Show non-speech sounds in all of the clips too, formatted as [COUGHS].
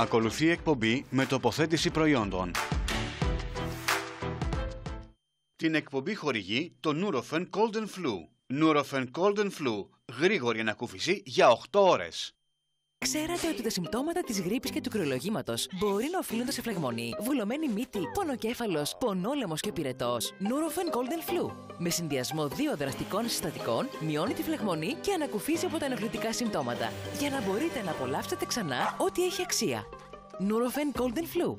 Ακολουθεί εκπομπή με τοποθέτηση προϊόντων. Την εκπομπή χορηγεί το Nurofen Golden Flu. Nurofen Golden Flu. Γρήγορη ανακούφιση για 8 ώρες. Ξέρατε ότι τα συμπτώματα της γρήπης και του κρυολογήματος μπορεί να οφείλονται σε φλεγμονή, βουλωμένη μύτη, πονοκέφαλος, πονόλεμος και πυρετός, Νουροφεν Golden Flu. Με συνδυασμό δύο δραστικών συστατικών, μειώνει τη φλεγμονή και ανακουφίζει από τα ενοχλητικά συμπτώματα. Για να μπορείτε να απολαύσετε ξανά ό,τι έχει αξία. Νουροφεν Golden Flu.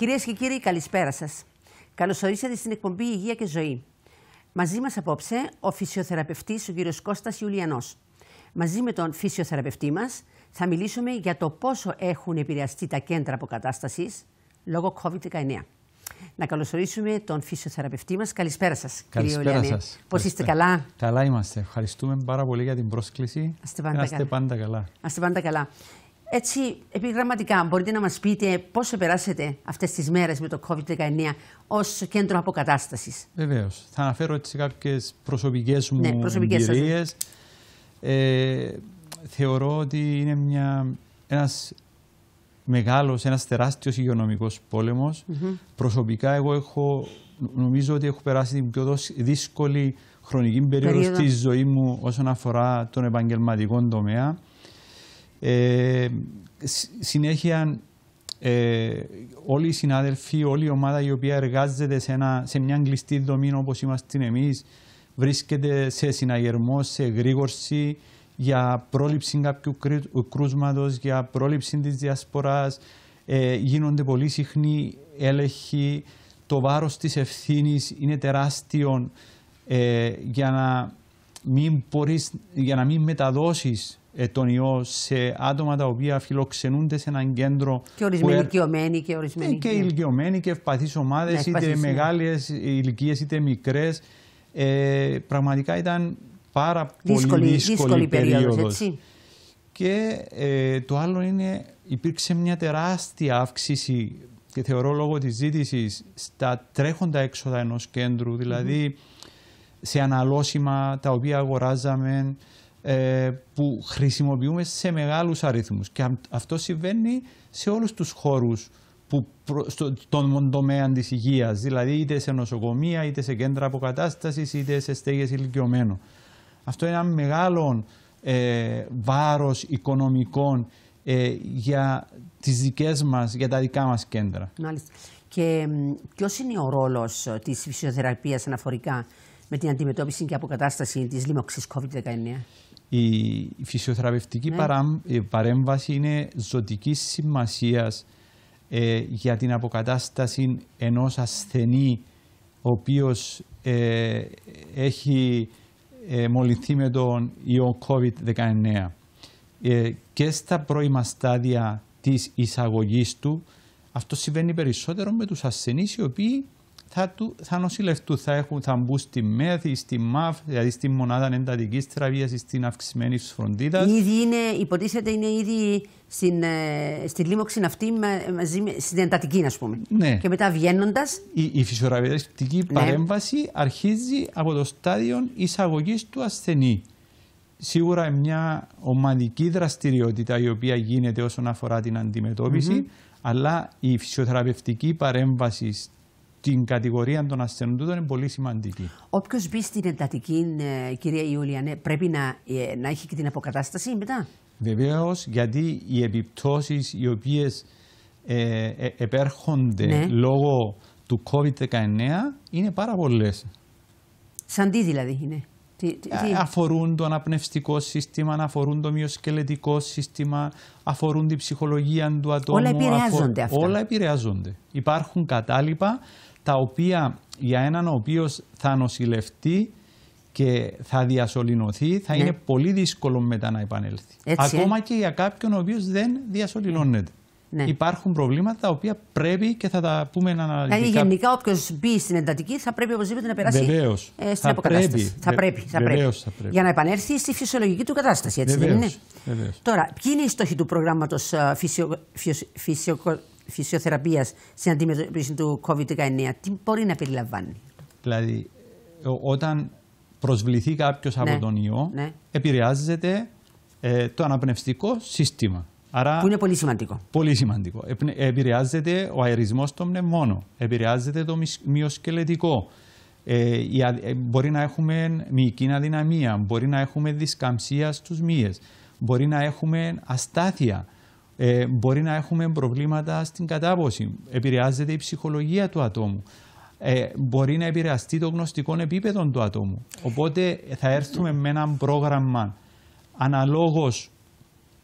Κυρίες και κύριοι, καλησπέρα σας. Καλωσορίσατε στην εκπομπή Υγεία και Ζωή. Μαζί μας απόψε ο φυσιοθεραπευτής ο κ. Κώστας Ιουλιανός. Μαζί με τον φυσιοθεραπευτή μας θα μιλήσουμε για το πόσο έχουν επηρεαστεί τα κέντρα αποκατάστασης λόγω COVID-19. Να καλωσορίσουμε τον φυσιοθεραπευτή μας. Καλησπέρα σας, κύριε Ιουλιανό. Πώς είστε καλά. Καλά είμαστε. Ευχαριστούμε πάρα πολύ για την πρόσκληση. Είστε πάντα, πάντα καλά. Είστε πάντα καλά. Έτσι, επιγραμματικά, μπορείτε να μας πείτε πώς περάσετε αυτές τις μέρες με το COVID-19 ως κέντρο αποκατάστασης. Βεβαίως. Θα αναφέρω έτσι κάποιες προσωπικές μου ναι, προσωπικές ναι. εμπειρίες. Ε, θεωρώ ότι είναι μια, ένας μεγάλος, ένας τεράστιος υγειονομικός πόλεμος. Mm -hmm. Προσωπικά εγώ έχω, νομίζω ότι έχω περάσει την πιο δύσκολη χρονική περίοδο, περίοδο. στη ζωή μου όσον αφορά τον επαγγελματικό τομέα. Ε, συνέχεια ε, όλοι οι συνάδελφοι, όλη η ομάδα η οποία εργάζεται σε, μια κλειστή δομή όπως είμαστε εμείς βρίσκεται σε συναγερμό, σε γρήγορση για πρόληψη κάποιου κρούσματος για πρόληψη της διασποράς, ε, γίνονται πολύ συχνοί έλεγχοι, το βάρος της ευθύνης είναι τεράστιο ε, για να μην για να μην μεταδώσεις ε, τον ιό σε άτομα τα οποία φιλοξενούνται σε έναν κέντρο. Και ορισμένοι που... Ε, ηλικιωμένοι και ορισμένοι. Ε, και ηλικιωμένοι και ευπαθείς ομάδες, είτε μεγάλε ναι. μεγάλες ηλικίες είτε μικρές. Ε, πραγματικά ήταν πάρα πολύ δύσκολη, δύσκολη περίοδο. Και το άλλο είναι, υπήρξε μια τεράστια αύξηση και θεωρώ λόγω της ζήτησης στα τρέχοντα έξοδα ενός κέντρου, δηλαδή σε αναλώσιμα τα οποία αγοράζαμε, ε, που χρησιμοποιούμε σε μεγάλους αριθμούς. Και αυτό συμβαίνει σε όλους τους χώρους που προ, στο, τον τομέα της υγείας, δηλαδή είτε σε νοσοκομεία, είτε σε κέντρα αποκατάστασης, είτε σε στέγες ηλικιωμένων. Αυτό είναι ένα μεγάλο ε, βάρος οικονομικών ε, για τις δικές μας, για τα δικά μας κέντρα. Μάλιστα. Και ποιος είναι ο ρόλος ε, της φυσιοθεραπείας αναφορικά με την αντιμετώπιση και αποκατάσταση της λίμωξης COVID-19 η φυσιοθεραπευτική ναι. παρέμβαση είναι ζωτικής σημασίας ε, για την αποκατάσταση ενός ασθενή ο οποίος ε, έχει ε, μολυνθεί με τον ιό COVID-19. Ε, και στα πρώιμα στάδια της εισαγωγής του αυτό συμβαίνει περισσότερο με τους ασθενείς οι οποίοι θα, του, θα νοσηλευτούν, θα, έχουν, θα μπουν στη ΜΕΘ, στη ΜΑΒ, δηλαδή στη μονάδα εντατική θεραπεία, στην αυξημένη φροντίδας. Ήδη είναι, υποτίθεται είναι ήδη στην, ε, στη λίμωξη αυτή μαζί με, στην εντατική, πούμε. Ναι. Και μετά βγαίνοντας. Η, η φυσιογραφική ναι. παρέμβαση αρχίζει από το στάδιο εισαγωγής του ασθενή. Σίγουρα μια ομαδική δραστηριότητα η οποία γίνεται όσον αφορά την αντιμετωπιση mm -hmm. αλλά η φυσιοθεραπευτική παρέμβαση την κατηγορία των ασθενών είναι πολύ σημαντική. Όποιος μπει στην εντατική, ε, κυρία Ιούλια, ναι, πρέπει να, ε, να έχει και την αποκατάσταση μετά. Βεβαίως, γιατί οι επιπτώσεις οι οποίες ε, ε, επέρχονται ναι. λόγω του COVID-19 είναι πάρα πολλές. Σαν τι δηλαδή είναι. Τι, ε, τι... Αφορούν το αναπνευστικό σύστημα, αφορούν το μειοσκελετικό σύστημα, αφορούν την ψυχολογία του ατόμου. Όλα επηρεάζονται αυτά. Όλα επηρεάζονται. Υπάρχουν κατάλοιπα τα οποία για έναν ο οποίος θα νοσηλευτεί και θα διασωληνωθεί, θα είναι ναι. πολύ δύσκολο μετά να επανέλθει. Ε. Ακόμα ε? και για κάποιον ο οποίος δεν διασωληνώνεται. Ναι. Υπάρχουν προβλήματα τα οποία πρέπει και θα τα πούμε δηλαδή, αναλυτικά. Δηλαδή, γενικά, όποιος μπει στην εντατική θα πρέπει οπωσδήποτε να περάσει Βεβαίως. Ε, στην θα αποκατάσταση. Πρέπει. Θα πρέπει. Θα Για να επανέλθει στη φυσιολογική του κατάσταση, έτσι Βεβαίως. δεν είναι. Τώρα, ποιοι είναι οι στόχοι του προγράμματος ε, φυσιο... φυσιο... φυσιο φυσιοθεραπείας στην αντιμετώπιση του COVID-19, τι μπορεί να περιλαμβάνει. Δηλαδή, όταν προσβληθεί κάποιος ναι. από τον ιό, ναι. επηρεάζεται ε, το αναπνευστικό σύστημα. Άρα, που είναι πολύ σημαντικό. Πολύ σημαντικό. επηρεάζεται ο αερισμός των μνημόνων, επηρεάζεται το μυοσκελετικό. Ε, ε, μπορεί να έχουμε μυϊκή αδυναμία, μπορεί να έχουμε δισκαμψία στους μύες, μπορεί να έχουμε αστάθεια. Ε, μπορεί να έχουμε προβλήματα στην κατάποση. Επηρεάζεται η ψυχολογία του ατόμου. Ε, μπορεί να επηρεαστεί το γνωστικό επίπεδο του ατόμου. Οπότε θα έρθουμε με ένα πρόγραμμα αναλόγως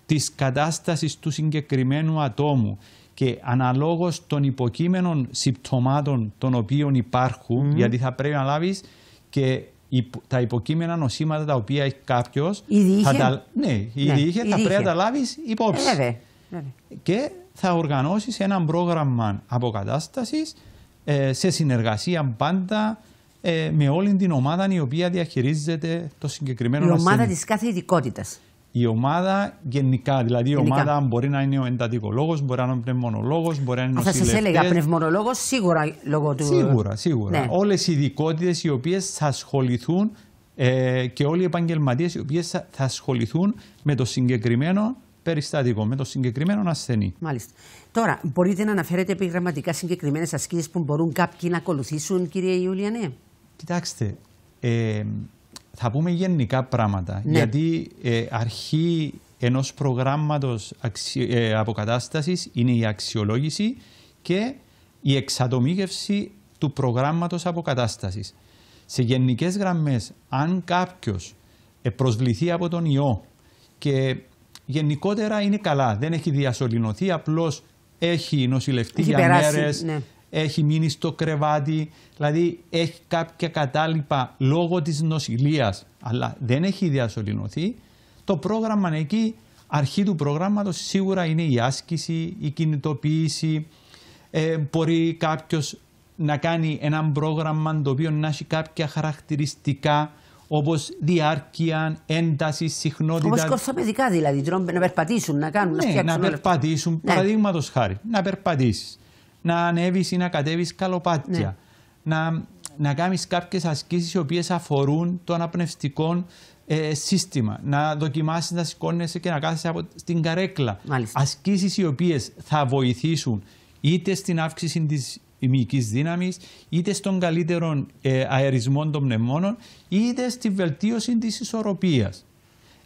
της κατάστασης του συγκεκριμένου ατόμου και αναλόγως των υποκείμενων συμπτωμάτων των οποίων υπάρχουν, γιατί θα πρέπει να λάβεις και τα υποκείμενα νοσήματα τα οποία έχει κάποιος. ναι, ναι, θα πρέπει να τα λάβεις υπόψη. Ε, και θα οργανώσεις ένα πρόγραμμα αποκατάστασης ε, σε συνεργασία πάντα ε, με όλη την ομάδα η οποία διαχειρίζεται το συγκεκριμένο Η ομάδα της κάθε ειδικότητας. Η ομάδα γενικά, δηλαδή η ομάδα μπορεί να είναι ο εντατικολόγος, μπορεί να είναι ο πνευμονολόγος, μπορεί να είναι ο Θα σα έλεγα πνευμονολόγος σίγουρα λόγω του. Σίγουρα, σίγουρα. Ναι. Όλες οι ειδικότητες οι οποίες θα ασχοληθούν ε, και όλοι οι επαγγελματίες οι οποίες θα ασχοληθούν με το συγκεκριμένο περιστατικό με το συγκεκριμένο ασθενή. Μάλιστα. Τώρα, μπορείτε να αναφέρετε επιγραμματικά συγκεκριμένες ασκήσεις που μπορούν κάποιοι να ακολουθήσουν, κύριε Ιουλιανέ. Κοιτάξτε, ε, θα πούμε γενικά πράγματα. Ναι. Γιατί ε, αρχή ενός προγράμματος αξι... Ε, αποκατάστασης είναι η αξιολόγηση και η εξατομήγευση του προγράμματος αποκατάστασης. Σε γενικές γραμμές, αν κάποιος ε, προσβληθεί από τον ιό και γενικότερα είναι καλά. Δεν έχει διασωληνωθεί, απλώς έχει νοσηλευτεί έχει για ναι. έχει μείνει στο κρεβάτι, δηλαδή έχει κάποια κατάλοιπα λόγω της νοσηλείας, αλλά δεν έχει διασωληνωθεί. Το πρόγραμμα εκεί, αρχή του προγράμματος σίγουρα είναι η άσκηση, η κινητοποίηση, ε, μπορεί κάποιος να κάνει ένα πρόγραμμα το οποίο να έχει κάποια χαρακτηριστικά όπως διάρκεια, έντασης, συχνότητας. Όπω κορθοπαιδικά δηλαδή, τρόμπε, να περπατήσουν, να κάνουν. Ναι, να, περπατήσουν, ναι. παραδείγματος χάρη. Να περπατήσεις, να ανέβεις ή να κατέβεις καλοπάτια. Να, να κάνεις κάποιες ασκήσεις οι οποίες αφορούν το αναπνευστικό ε, σύστημα. Να δοκιμάσεις να σηκώνεσαι και να κάθεσαι στην καρέκλα. Ασκήσεις οι οποίες θα βοηθήσουν είτε στην αύξηση της μυϊκή δύναμης, είτε στον καλύτερο ε, αερισμό των πνευμόνων, είτε στη βελτίωση της ισορροπίας.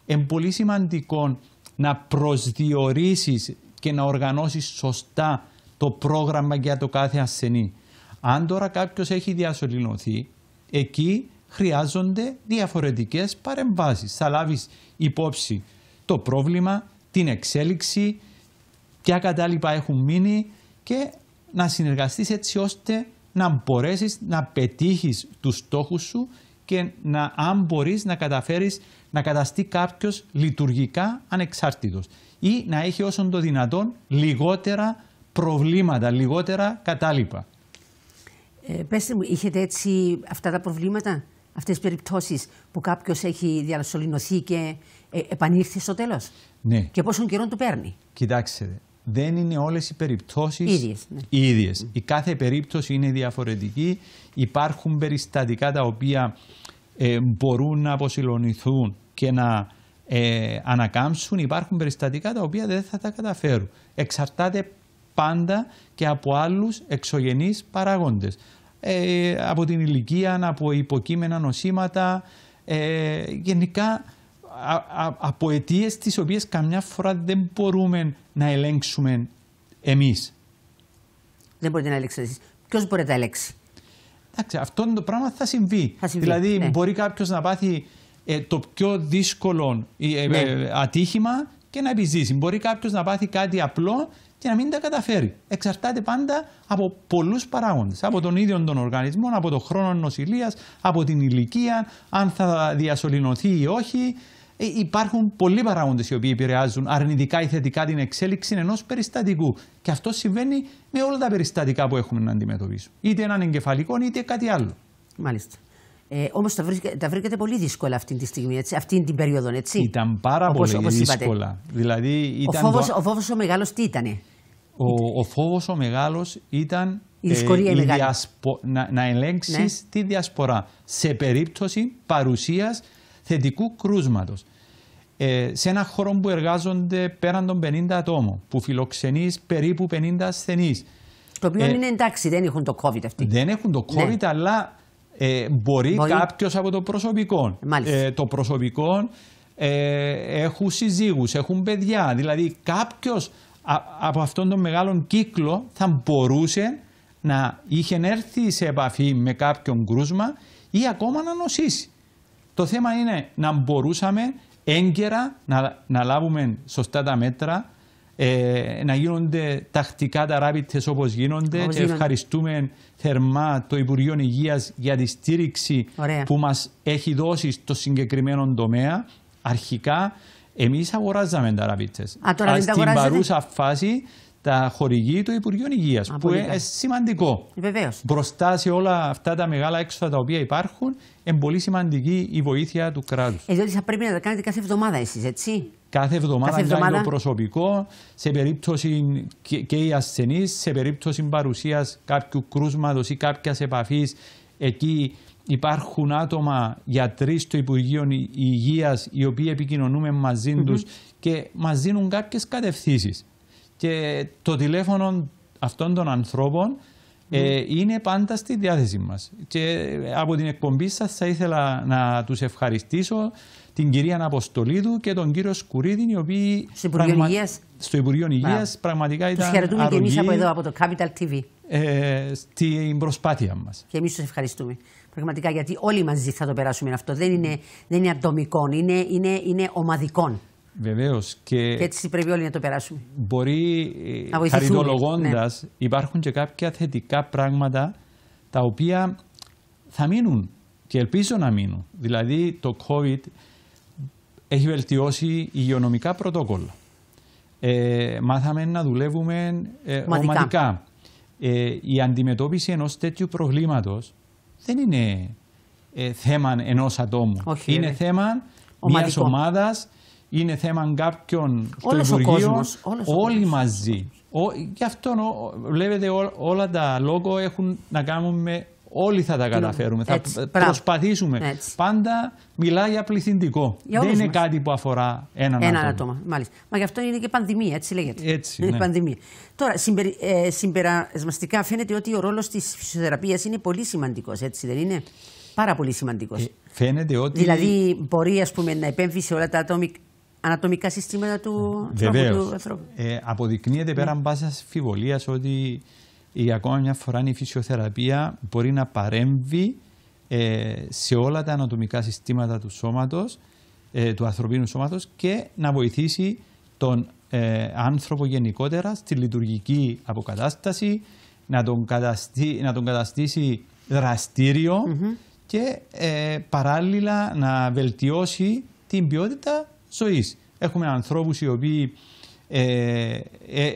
Είναι πολύ σημαντικό να προσδιορίσεις και να οργανώσεις σωστά το πρόγραμμα για το κάθε ασθενή. Αν τώρα κάποιος έχει διασωληνωθεί, εκεί χρειάζονται διαφορετικές παρεμβάσεις. Θα λάβεις υπόψη το πρόβλημα, την εξέλιξη, ποια κατάλοιπα έχουν μείνει και να συνεργαστείς έτσι ώστε να μπορέσεις να πετύχεις τους στόχους σου και να, αν μπορείς να καταφέρεις να καταστεί κάποιος λειτουργικά ανεξάρτητος ή να έχει όσον το δυνατόν λιγότερα προβλήματα, λιγότερα κατάλοιπα. Ε, πέστε μου, είχετε έτσι αυτά τα προβλήματα, αυτές τις περιπτώσεις που κάποιος έχει διαλασσολυνωθεί και ε, στο τέλος. Ναι. Και πόσον καιρό του παίρνει. Κοιτάξτε, δεν είναι όλες οι περιπτώσεις ίδιες, ναι. ίδιες. Η κάθε περίπτωση είναι διαφορετική. Υπάρχουν περιστατικά τα οποία ε, μπορούν να αποσυλλονηθούν και να ε, ανακάμψουν. Υπάρχουν περιστατικά τα οποία δεν θα τα καταφέρουν. Εξαρτάται πάντα και από άλλους εξωγενείς παράγοντες. Ε, από την ηλικία, από υποκείμενα νοσήματα, γενικά από αιτίες τις οποίες καμιά φορά δεν μπορούμε να ελέγξουμε εμείς. Δεν μπορείτε να ελέγξετε εσείς. Ποιος μπορεί να τα ελέγξει. Εντάξει, αυτό το πράγμα θα συμβεί. Θα συμβεί δηλαδή, ναι. μπορεί κάποιος να πάθει ε, το πιο δύσκολο ε, ε, ναι. ατύχημα και να επιζήσει. Μπορεί κάποιος να πάθει κάτι απλό και να μην τα καταφέρει. Εξαρτάται πάντα από πολλούς παράγοντες. Από τον ίδιο τον οργανισμό, από τον χρόνο νοσηλείας, από την ηλικία, αν θα διασωληνωθεί ή όχι. Ε, υπάρχουν πολλοί παράγοντες οι οποίοι επηρεάζουν αρνητικά ή θετικά την εξέλιξη ενός περιστατικού. Και αυτό συμβαίνει με όλα τα περιστατικά που έχουμε να αντιμετωπίσουμε. Είτε έναν εγκεφαλικό είτε κάτι άλλο. Μάλιστα. Ε, Όμως τα, τα βρήκατε πολύ δύσκολα αυτή τη στιγμή, έτσι, αυτή την περίοδο, έτσι. Ήταν πάρα όπως, πολύ όπως δύσκολα. Δηλαδή, ήταν ο φόβος το... ο, ο μεγάλος τι ήτανε. Ο, ήταν. ο φόβος ο μεγάλος ήταν η ε, διασπο... να, να ελέγξεις ναι. τη διασπορά σε περίπτωση παρουσίας θετικού κρούσματος. Ε, σε ένα χώρο που εργάζονται πέραν των 50 ατόμων, που φιλοξενείς περίπου 50 ασθενείς. Το οποίο ε, είναι εντάξει, δεν έχουν το COVID αυτή. Δεν έχουν το ναι. COVID, ναι. αλλά ε, μπορεί, μπορεί... κάποιος από το προσωπικό. Ε, το προσωπικό ε, έχουν συζύγους, έχουν παιδιά. Δηλαδή, κάποιος από αυτόν τον μεγάλο κύκλο θα μπορούσε να είχε έρθει σε επαφή με κάποιον κρούσμα ή ακόμα να νοσήσει. Το θέμα είναι να μπορούσαμε έγκαιρα να, να λάβουμε σωστά τα μέτρα, ε, να γίνονται τακτικά τα ράπιτες όπως γίνονται ευχαριστούμε θερμά το Υπουργείο υγείας για τη στήριξη που μας έχει δώσει στο συγκεκριμένο τομέα. Αρχικά εμείς αγοράζαμε τα ράπιτες. Α, στην παρούσα φάση τα χορηγεί το Υπουργείο Υγείας, που είναι σημαντικό. Βεβαίως. Μπροστά σε όλα αυτά τα μεγάλα έξοδα τα οποία υπάρχουν, είναι πολύ σημαντική η βοήθεια του κράτους. Εδώ θα πρέπει να τα κάνετε κάθε εβδομάδα εσείς, έτσι. Κάθε εβδομάδα, κάθε εβδομάδα... το προσωπικό σε περίπτωση και, και οι ασθενείς, σε περίπτωση παρουσίας κάποιου κρούσματος ή κάποιας επαφής εκεί υπάρχουν άτομα γιατροί στο Υπουργείο Υγείας οι οποίοι επικοινωνούμε μαζί τους mm -hmm. και μας δίνουν κάποιες κατευθύνσεις και το τηλέφωνο αυτών των ανθρώπων ε, είναι πάντα στη διάθεσή μας. Και ε, από την εκπομπή σας θα ήθελα να τους ευχαριστήσω την κυρία Αποστολίδου και τον κύριο Σκουρίδη, οι οποίοι στο Υπουργείο πραγμα... Υγείας, στο Υπουργείο Υγείας πραγματικά τους χαιρετούμε αρρωγή, και εμείς από εδώ, από το Capital TV. Ε, στην προσπάθεια μας. Και εμείς τους ευχαριστούμε. Πραγματικά γιατί όλοι μαζί θα το περάσουμε αυτό. Δεν είναι, δεν είναι ατομικό, είναι, είναι, είναι ομαδικό. Βεβαίως. Και, και έτσι πρέπει όλοι να το περάσουμε. Μπορεί, χαριτολογώντας, ναι. υπάρχουν και κάποια θετικά πράγματα τα οποία θα μείνουν και ελπίζω να μείνουν. Δηλαδή, το COVID έχει βελτιώσει υγειονομικά πρωτόκολλα. Ε, μάθαμε να δουλεύουμε ε, ομαδικά. Ε, η αντιμετώπιση ενός τέτοιου προβλήματος δεν είναι ε, θέμα ενός ατόμου. είναι θέμα μιας ομάδας είναι θέμα κάποιων όλος στο Υπουργείο, ο κόσμος, όλος όλοι ο μαζί. Ο, γι' αυτό βλέπετε ό, όλα τα λόγω έχουν να κάνουν με όλοι θα τα καταφέρουμε, Έτσι, θα προσπαθήσουμε. Έτσι. Πάντα μιλάει για πληθυντικό. Για Δεν είναι μας. κάτι που αφορά έναν Ένα άτομο. Μάλιστα. Μα γι' αυτό είναι και πανδημία, έτσι λέγεται. Έτσι, είναι ναι. πανδημία. Τώρα, συμπερι, ε, συμπερασμαστικά φαίνεται ότι ο ρόλος της φυσιοθεραπείας είναι πολύ σημαντικός, έτσι δεν είναι. Πάρα πολύ σημαντικός. Ε, φαίνεται ότι... Δηλαδή μπορεί ας πούμε, να επέμβει σε όλα τα ατόμικα ανατομικά συστήματα του, ανθρώπου. Ε, αποδεικνύεται πέραν ναι. πάσα φιβολία ότι η, ακόμα μια φορά η φυσιοθεραπεία μπορεί να παρέμβει ε, σε όλα τα ανατομικά συστήματα του σώματος, ε, του ανθρωπίνου σώματος και να βοηθήσει τον ε, άνθρωπο γενικότερα στη λειτουργική αποκατάσταση, να τον, να τον καταστήσει δραστήριο και παράλληλα να βελτιώσει την ποιότητα ζωής. Έχουμε ανθρώπους οι οποίοι ε, ε,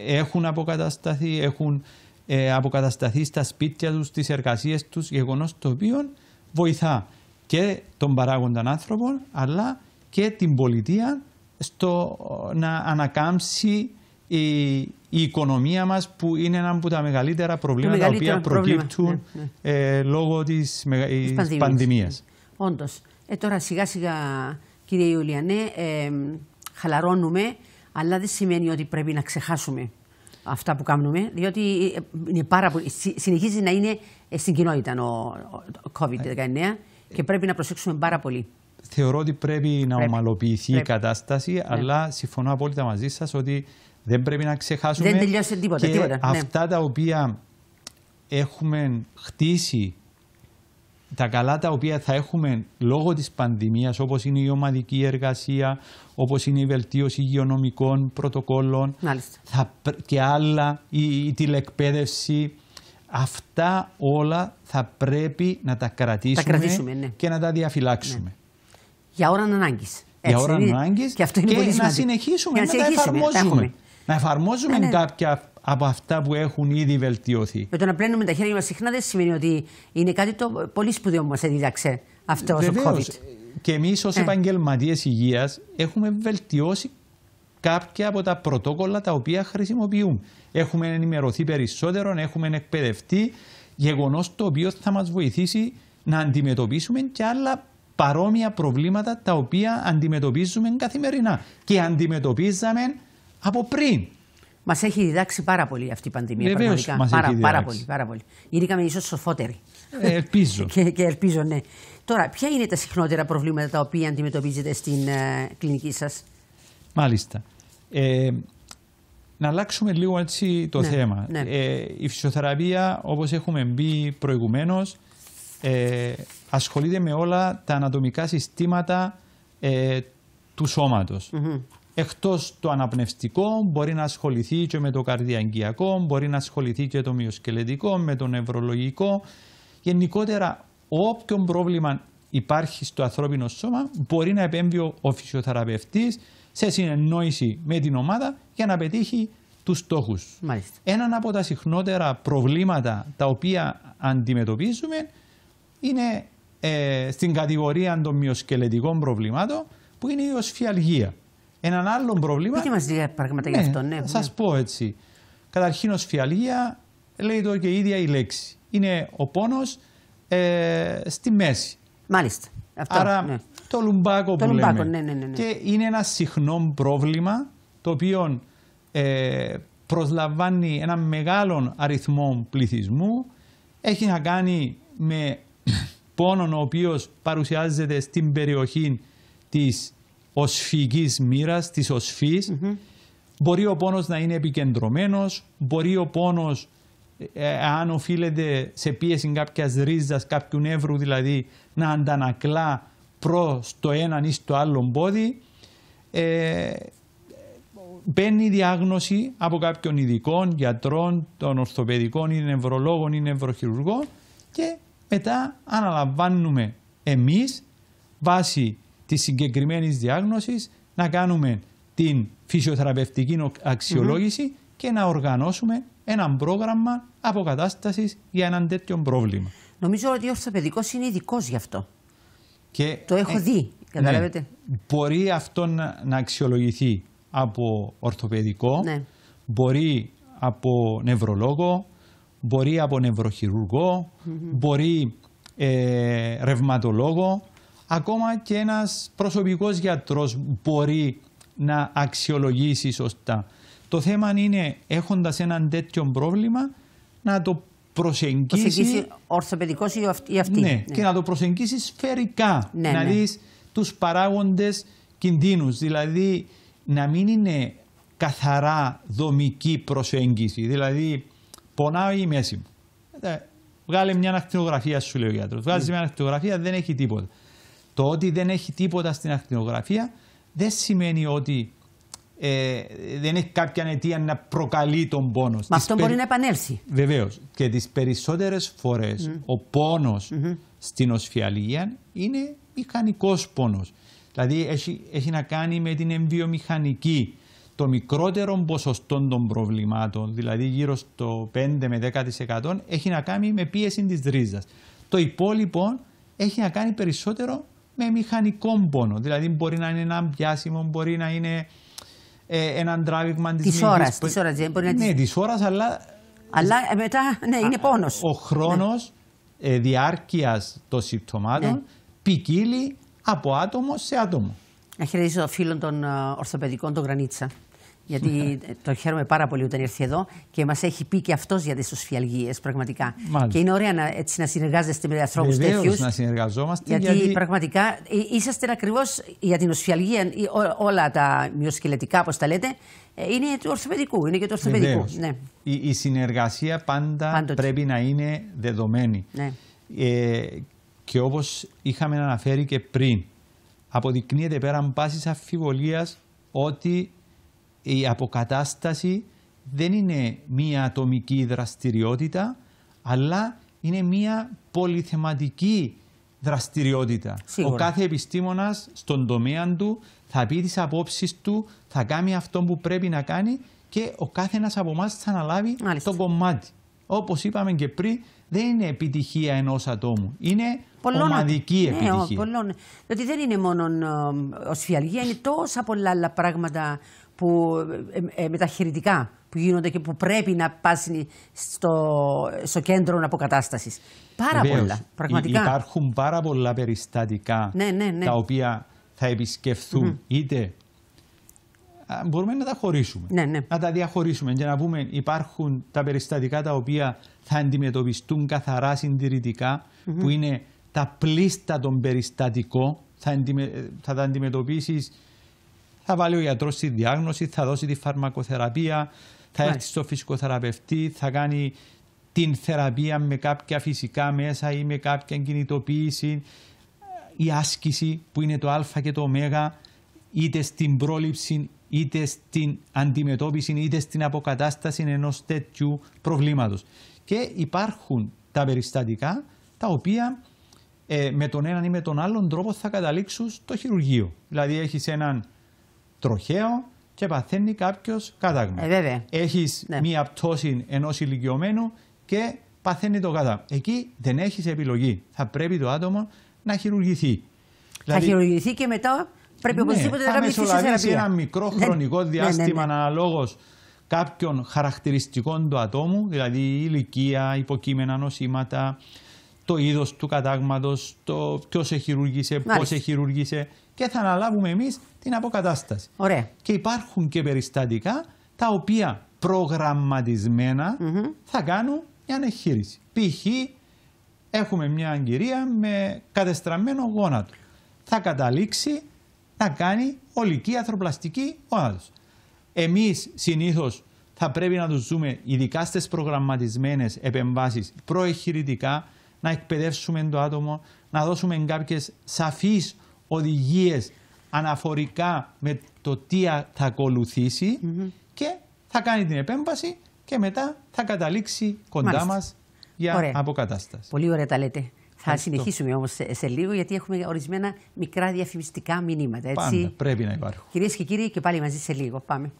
έχουν αποκατασταθεί, έχουν ε, αποκατασταθεί στα σπίτια τους, στις εργασίες τους, γεγονός το οποίο βοηθά και τον παράγοντα άνθρωπο, αλλά και την πολιτεία στο να ανακάμψει η, οικονομία μας που είναι ένα από τα μεγαλύτερα προβλήματα τα οποία προκύπτουν ναι, ναι. λόγω της, της πανδημίας. Ναι. Όντως. τώρα σιγά σιγά κύριε Ιουλιανέ, ναι, ε, χαλαρώνουμε, αλλά δεν σημαίνει ότι πρέπει να ξεχάσουμε αυτά που κάνουμε, διότι ε, είναι πάρα πολύ, συνεχίζει να είναι ε, στην κοινότητα ο COVID-19 και πρέπει να προσέξουμε πάρα πολύ. Θεωρώ ότι πρέπει να ομαλοποιηθεί η κατάσταση, ναι. αλλά συμφωνώ απόλυτα μαζί σας ότι δεν πρέπει να ξεχάσουμε δεν τίποτα, και τίποτα. Ναι. αυτά τα οποία έχουμε χτίσει τα καλά τα οποία θα έχουμε λόγω της πανδημίας, όπως είναι η ομαδική εργασία, όπως είναι η βελτίωση υγειονομικών πρωτοκόλων θα, και άλλα, η, η τηλεκπαίδευση, αυτά όλα θα πρέπει να τα κρατήσουμε, ναι. και να τα διαφυλάξουμε. Ναι. Για ώραν ανάγκης. Έτσι, για ώρα ανάγκης και, αυτό είναι και πολύ να συνεχίσουμε να, συνεχίσουμε, τα εφαρμόζουμε. να εφαρμόζουμε ναι, κάποια από αυτά που έχουν ήδη βελτιωθεί. Με το να πλένουμε τα χέρια μας συχνά δεν σημαίνει ότι είναι κάτι το πολύ σπουδαίο που μας έδιδαξε αυτό ο COVID. Και εμείς ως ε. επαγγελματίες υγείας έχουμε βελτιώσει κάποια από τα πρωτόκολλα τα οποία χρησιμοποιούμε. Έχουμε ενημερωθεί περισσότερο, έχουμε εκπαιδευτεί, γεγονός το οποίο θα μας βοηθήσει να αντιμετωπίσουμε και άλλα παρόμοια προβλήματα τα οποία αντιμετωπίζουμε καθημερινά και αντιμετωπίζαμε από πριν. Μας έχει διδάξει πάρα πολύ αυτή η πανδημία. Βεβαίως, πάρα, πάρα, πολύ, πάρα πολύ. Γυρίκαμε ίσως σοφότεροι. Ε, ελπίζω. [LAUGHS] και, ελπίζω, ναι. Τώρα, ποια είναι τα συχνότερα προβλήματα τα οποία αντιμετωπίζετε στην ε, κλινική σας, Μάλιστα. Ε, να αλλάξουμε λίγο έτσι το ναι, θέμα. Ναι. Ε, η φυσιοθεραπεία, όπως έχουμε μπει προηγουμένως, ασχολείται με όλα τα ανατομικά συστήματα του σώματος. Εκτός το αναπνευστικό μπορεί να ασχοληθεί και με το καρδιαγγειακό, μπορεί να ασχοληθεί και το μυοσκελετικό, με το νευρολογικό. Γενικότερα όποιον πρόβλημα υπάρχει στο ανθρώπινο σώμα μπορεί να επέμβει ο φυσιοθεραπευτής σε συνεννόηση με την ομάδα για να πετύχει τους στόχους. Ένα Έναν από τα συχνότερα προβλήματα τα οποία αντιμετωπίζουμε είναι ε, στην κατηγορία των μυοσκελετικών προβλημάτων που είναι η οσφιαλγία. Έναν άλλο πρόβλημα. Πείτε μα δύο πράγματα ναι, για αυτό, ναι. Σας ναι. πω έτσι. Καταρχήν, ως φιαλία, λέει το και η ίδια η λέξη. Είναι ο πόνος ε, στη μέση. Μάλιστα. Άρα ναι. το λουμπάκο το που λέμε. Ναι, ναι, ναι, ναι, Και είναι ένα συχνό πρόβλημα το οποίο ε, προσλαμβάνει ένα μεγάλο αριθμό πληθυσμού. Έχει να κάνει με [COUGHS] πόνο ο οποίος παρουσιάζεται στην περιοχή της οσφυγής μοίρας, της οσφη Μπορεί ο πόνος να είναι επικεντρωμένος. μπορεί ο πόνος ε, ε, αν οφείλεται σε πίεση κάποιας ρίζας, κάποιου νεύρου δηλαδή, να αντανακλά προς το έναν ή στο άλλο πόδι. Ε, μπαίνει η διάγνωση από διαγνωση ειδικών, γιατρών, των ορθοπαιδικών ή νευρολόγων ή νευροχειρουργών και μετά αναλαμβάνουμε εμείς βάσει της συγκεκριμένης διάγνωσης, να κάνουμε την φυσιοθεραπευτική αξιολόγηση και να οργανώσουμε ένα πρόγραμμα αποκατάστασης για έναν τέτοιο πρόβλημα. Νομίζω ότι ο ορθοπαιδικός είναι ειδικός γι' αυτό. Και το έχω ε, δει, ναι, καταλαβαίνετε. μπορεί αυτό να, αξιολογηθεί από ορθοπαιδικό, ναι. μπορεί από νευρολόγο, μπορεί από νευροχειρουργό, μπορεί ε, ρευματολόγο, ακόμα και ένας προσωπικός γιατρός μπορεί να αξιολογήσει σωστά. Το θέμα είναι έχοντας ένα τέτοιο πρόβλημα να το προσεγγίσει... Προσεγγίσει ή αυτή. Ναι, ναι, και να το προσεγγίσει σφαιρικά. Ναι, ναι. να ναι. δεις τους παράγοντες κινδύνους. Δηλαδή να μην είναι καθαρά δομική προσέγγιση. Δηλαδή πονάει η μέση μου. Ε, Βγάλε μια ανακτηνογραφία σου λέει ο γιατρός. Βγάζεις ναι. μια ακτινογραφία δεν έχει τίποτα. Το ότι δεν έχει τίποτα στην ακτινογραφία δεν σημαίνει ότι ε, δεν έχει κάποια αιτία να προκαλεί τον πόνο. Μα αυτό περι... μπορεί να επανέλθει. Βεβαίως. Και τις περισσότερες φορές mm. ο πονο στην οσφιαλία είναι μηχανικός πόνος. Δηλαδή έχει, έχει να κάνει με την εμβιομηχανική. Το μικρότερο ποσοστό των προβλημάτων, δηλαδή γύρω στο 5 με 10%, έχει να κάνει με πίεση της ρίζας. Το υπόλοιπο έχει να κάνει περισσότερο με μηχανικό πόνο. Δηλαδή μπορεί να είναι ένα πιάσιμο, μπορεί να είναι ε, έναν τράβηγμα τη ώρα. Της ώρας, δεν μπορεί να Ναι, της ώρας, αλλά... Αλλά ε, μετά, ναι, είναι πόνος. Ο χρόνος ναι. Ε, των συμπτωμάτων ναι. ποικίλει από άτομο σε άτομο. Να χαιρετήσω φίλο των ε, ορθοπαιδικών, τον Γρανίτσα γιατί ε, το χαίρομαι πάρα πολύ όταν ήρθε εδώ και μας έχει πει και αυτός για τι σοσιαλγίε, πραγματικά. Μάλιστα. Και είναι ωραία να, έτσι, να συνεργάζεστε με ανθρώπους τέτοιους. να συνεργαζόμαστε. Γιατί, γιατί... πραγματικά ε, είσαστε ακριβώς για την οσφιαλγία, ε, όλα τα μειοσκελετικά, όπως τα λέτε, είναι του ορθοπαιδικού. Είναι και του ορθοπαιδικού. Ναι. Η, η, συνεργασία πάντα Πάντοτε. πρέπει να είναι δεδομένη. Ναι. Ε, και όπως είχαμε αναφέρει και πριν, αποδεικνύεται πέραν πάσης αμφιβολίας ότι η αποκατάσταση δεν είναι μία ατομική δραστηριότητα, αλλά είναι μία πολυθεματική δραστηριότητα. Ο κάθε επιστήμονας στον τομέα του θα πει τις απόψεις του, θα κάνει αυτό που πρέπει να κάνει και ο κάθε ένας από εμάς θα αναλάβει Μάλιστα. το κομμάτι. Όπως είπαμε και πριν, δεν είναι επιτυχία ενός ατόμου. Είναι πολλών, ομαδική ναι, επιτυχία. δεν είναι μόνο ε, ο σφιαλγία, είναι τόσα πολλά άλλα πράγματα που, τα ε, ε, ε που γίνονται και που πρέπει να πας στο, στο κέντρο αποκατάστασης. Πάρα πολλά. Πραγματικά. Υπάρχουν πάρα πολλά περιστατικά ναι, ναι, ναι. τα οποία θα επισκεφθούν είτε. Μπορούμε να τα χωρίσουμε. Να τα διαχωρίσουμε και να πούμε υπάρχουν τα περιστατικά τα οποία θα αντιμετωπιστούν καθαρά συντηρητικά, που είναι τα πλήστα των περιστατικών, θα, ε, θα τα αντιμετωπίσεις θα βάλει ο γιατρός τη διάγνωση, θα δώσει τη φαρμακοθεραπεία, θα έρθει στο φυσικοθεραπευτή, θα κάνει την θεραπεία με κάποια φυσικά μέσα ή με κάποια κινητοποίηση, η άσκηση που είναι το α και το ω, είτε στην πρόληψη, είτε στην αντιμετώπιση, είτε στην αποκατάσταση ενός τέτοιου προβλήματος. Και υπάρχουν τα περιστατικά τα οποία ε, με τον έναν ή με τον άλλον τρόπο θα καταλήξουν στο χειρουργείο. Δηλαδή έχεις έναν τροχαίο και παθαίνει κάποιος κατάγμα. Ε, έχεις ναι. μία πτώση ενός ηλικιωμένου και παθαίνει το κατάγμα. Εκεί δεν έχεις επιλογή. Θα πρέπει το άτομο να χειρουργηθεί. Θα δηλαδή, χειρουργηθεί και μετά πρέπει ναι, οπωσδήποτε να κάνει φυσιοθεραπεία. ένα μικρό ναι. χρονικό ναι. ναι, ναι. διάστημα ναι, αναλόγως κάποιων χαρακτηριστικών του ατόμου, δηλαδή ηλικία, υποκείμενα, νοσήματα, το είδος του κατάγματος, το ποιος σε χειρουργήσε, πώς χειρουργήσε και θα αναλάβουμε εμείς την αποκατάσταση. Και υπάρχουν και περιστατικά τα οποία προγραμματισμένα θα κάνουν μια εγχείρηση. Π.χ. έχουμε μια αγκυρία με κατεστραμμένο γόνατο. Θα καταλήξει να κάνει ολική ανθρωπλαστική γόνατο. Εμείς συνήθως θα πρέπει να τους δούμε ειδικά στις προγραμματισμένες επεμβάσεις προεχειρητικά, να εκπαιδεύσουμε το άτομο, να δώσουμε κάποιες σαφείς οδηγίες αναφορικά με το τι θα ακολουθήσει και θα κάνει την επέμβαση και μετά θα καταλήξει κοντά Μάλιστα. μας για αποκατάσταση. Πολύ ωραία τα λέτε. Θα συνεχίσουμε όμως σε, λίγο γιατί έχουμε ορισμένα μικρά διαφημιστικά μηνύματα. Έτσι. Πάντα πρέπει να υπάρχουν. Κυρίες και κύριοι και πάλι μαζί σε λίγο. Πάμε.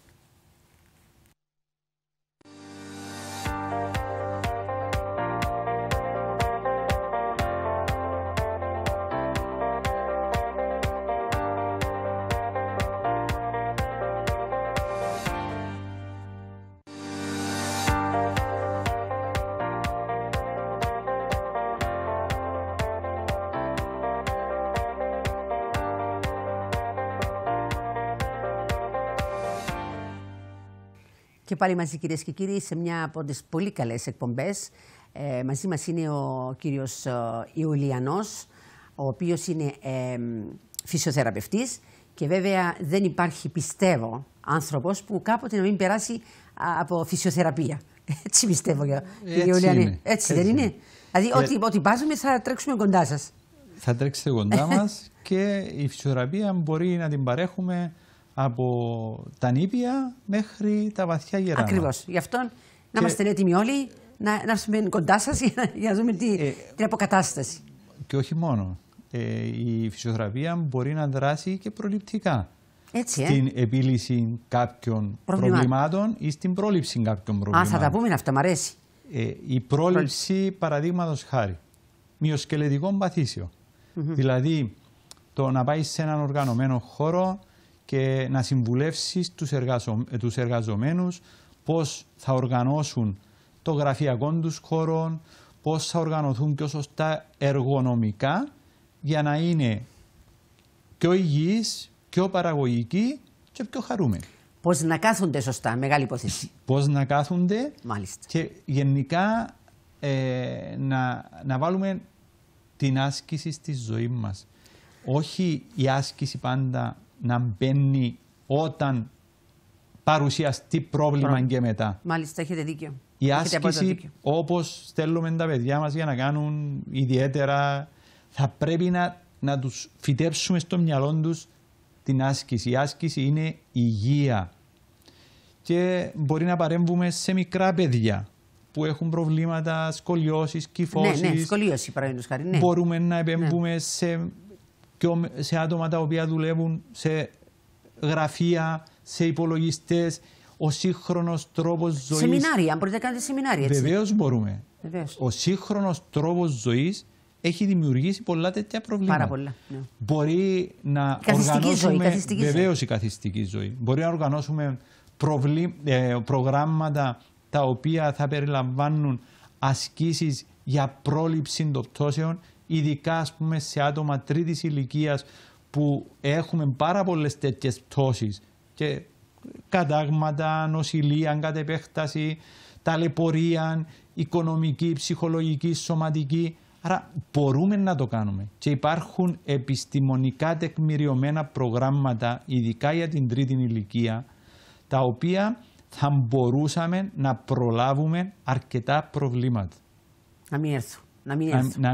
Και πάλι μαζί, κυρίες και κύριοι, σε μια από τις πολύ καλές εκπομπές. Ε, μαζί μας είναι ο κύριος ε, Ιουλιανός, ο οποίος είναι ε, φυσιοθεραπευτής Και βέβαια δεν υπάρχει, πιστεύω, άνθρωπος που κάποτε να μην περάσει από φυσιοθεραπεία. [LAUGHS] Έτσι πιστεύω, κύριε Ιουλιανή. Έτσι, Έτσι δεν είναι. Δηλαδή, ε, ό,τι, πάζουμε θα τρέξουμε κοντά σας. Θα τρέξετε κοντά [LAUGHS] μας και η φυσιοθεραπεία μπορεί να την παρέχουμε από τα νήπια μέχρι τα βαθιά γεράματα. Ακριβώς. Γι' αυτό να είμαστε έτοιμοι όλοι να, να σημαίνει κοντά σας για, να, για να δούμε ε, την αποκατάσταση. Και όχι μόνο. Ε, η φυσιοθεραπεία μπορεί να δράσει και προληπτικά. Έτσι, ε? Στην επίλυση κάποιων προβλημάτων. ή στην πρόληψη κάποιων προβλημάτων. Α, θα τα πούμε αυτό, μ' αρέσει. Ε, η πρόληψη, παραδείγματος χάρη, μειοσκελετικών παθήσεων. Mm Δηλαδή, το να πάει σε έναν οργανωμένο χώρο, και να συμβουλεύσεις τους, εργαζο... Ε, τους εργαζομένους πώς θα οργανώσουν το γραφειακό τους χώρο, πώς θα οργανωθούν πιο σωστά εργονομικά για να είναι πιο υγιείς, πιο παραγωγικοί και πιο χαρούμενοι. Πώς να κάθονται σωστά, μεγάλη υπόθεση. Πώς να κάθονται Μάλιστα. και γενικά ε, να, να βάλουμε την άσκηση στη ζωή μας. Όχι η άσκηση πάντα να μπαίνει όταν παρουσιαστεί πρόβλημα και μετά. Μάλιστα, έχετε δίκιο. Η άσκηση, όπως στέλνουμε τα παιδιά μας για να κάνουν ιδιαίτερα, θα πρέπει να, να τους φυτέψουμε στο μυαλό τους την άσκηση. Η άσκηση είναι υγεία. Και μπορεί να παρέμβουμε σε μικρά παιδιά που έχουν προβλήματα, σκολιώσει, κυφώσει. Ναι, ναι, σκολίωση παραδείγματος χάρη. Ναι. Μπορούμε να επέμβουμε ναι. σε σε άτομα τα οποία δουλεύουν σε γραφεία, σε υπολογιστές, ο σύγχρονος τρόπος ζωής. Σεμινάρια, αν μπορείτε να κάνετε σεμινάρια. Βεβαίως μπορούμε. Ο σύγχρονος τρόπος ζωής έχει δημιουργήσει πολλά τέτοια προβλήματα. Πάρα πολλά. Ναι. Μπορεί να καθιστική οργανώσουμε. Βεβαίως η καθιστική ζωή. Μπορεί να οργανώσουμε ε, προγράμματα τα οποία θα περιλαμβάνουν ασκήσεις για πρόληψη των πτώσεων ειδικά ας πούμε, σε άτομα τρίτης ηλικίας που έχουμε πάρα πολλές τέτοιες πτώσεις και κατάγματα, νοσηλεία, κατ' επέκταση, ταλαιπωρία, οικονομική, ψυχολογική, σωματική. Άρα μπορούμε να το κάνουμε. Και υπάρχουν επιστημονικά τεκμηριωμένα προγράμματα, ειδικά για την τρίτη ηλικία, τα οποία θα μπορούσαμε να προλάβουμε αρκετά προβλήματα. Να μην να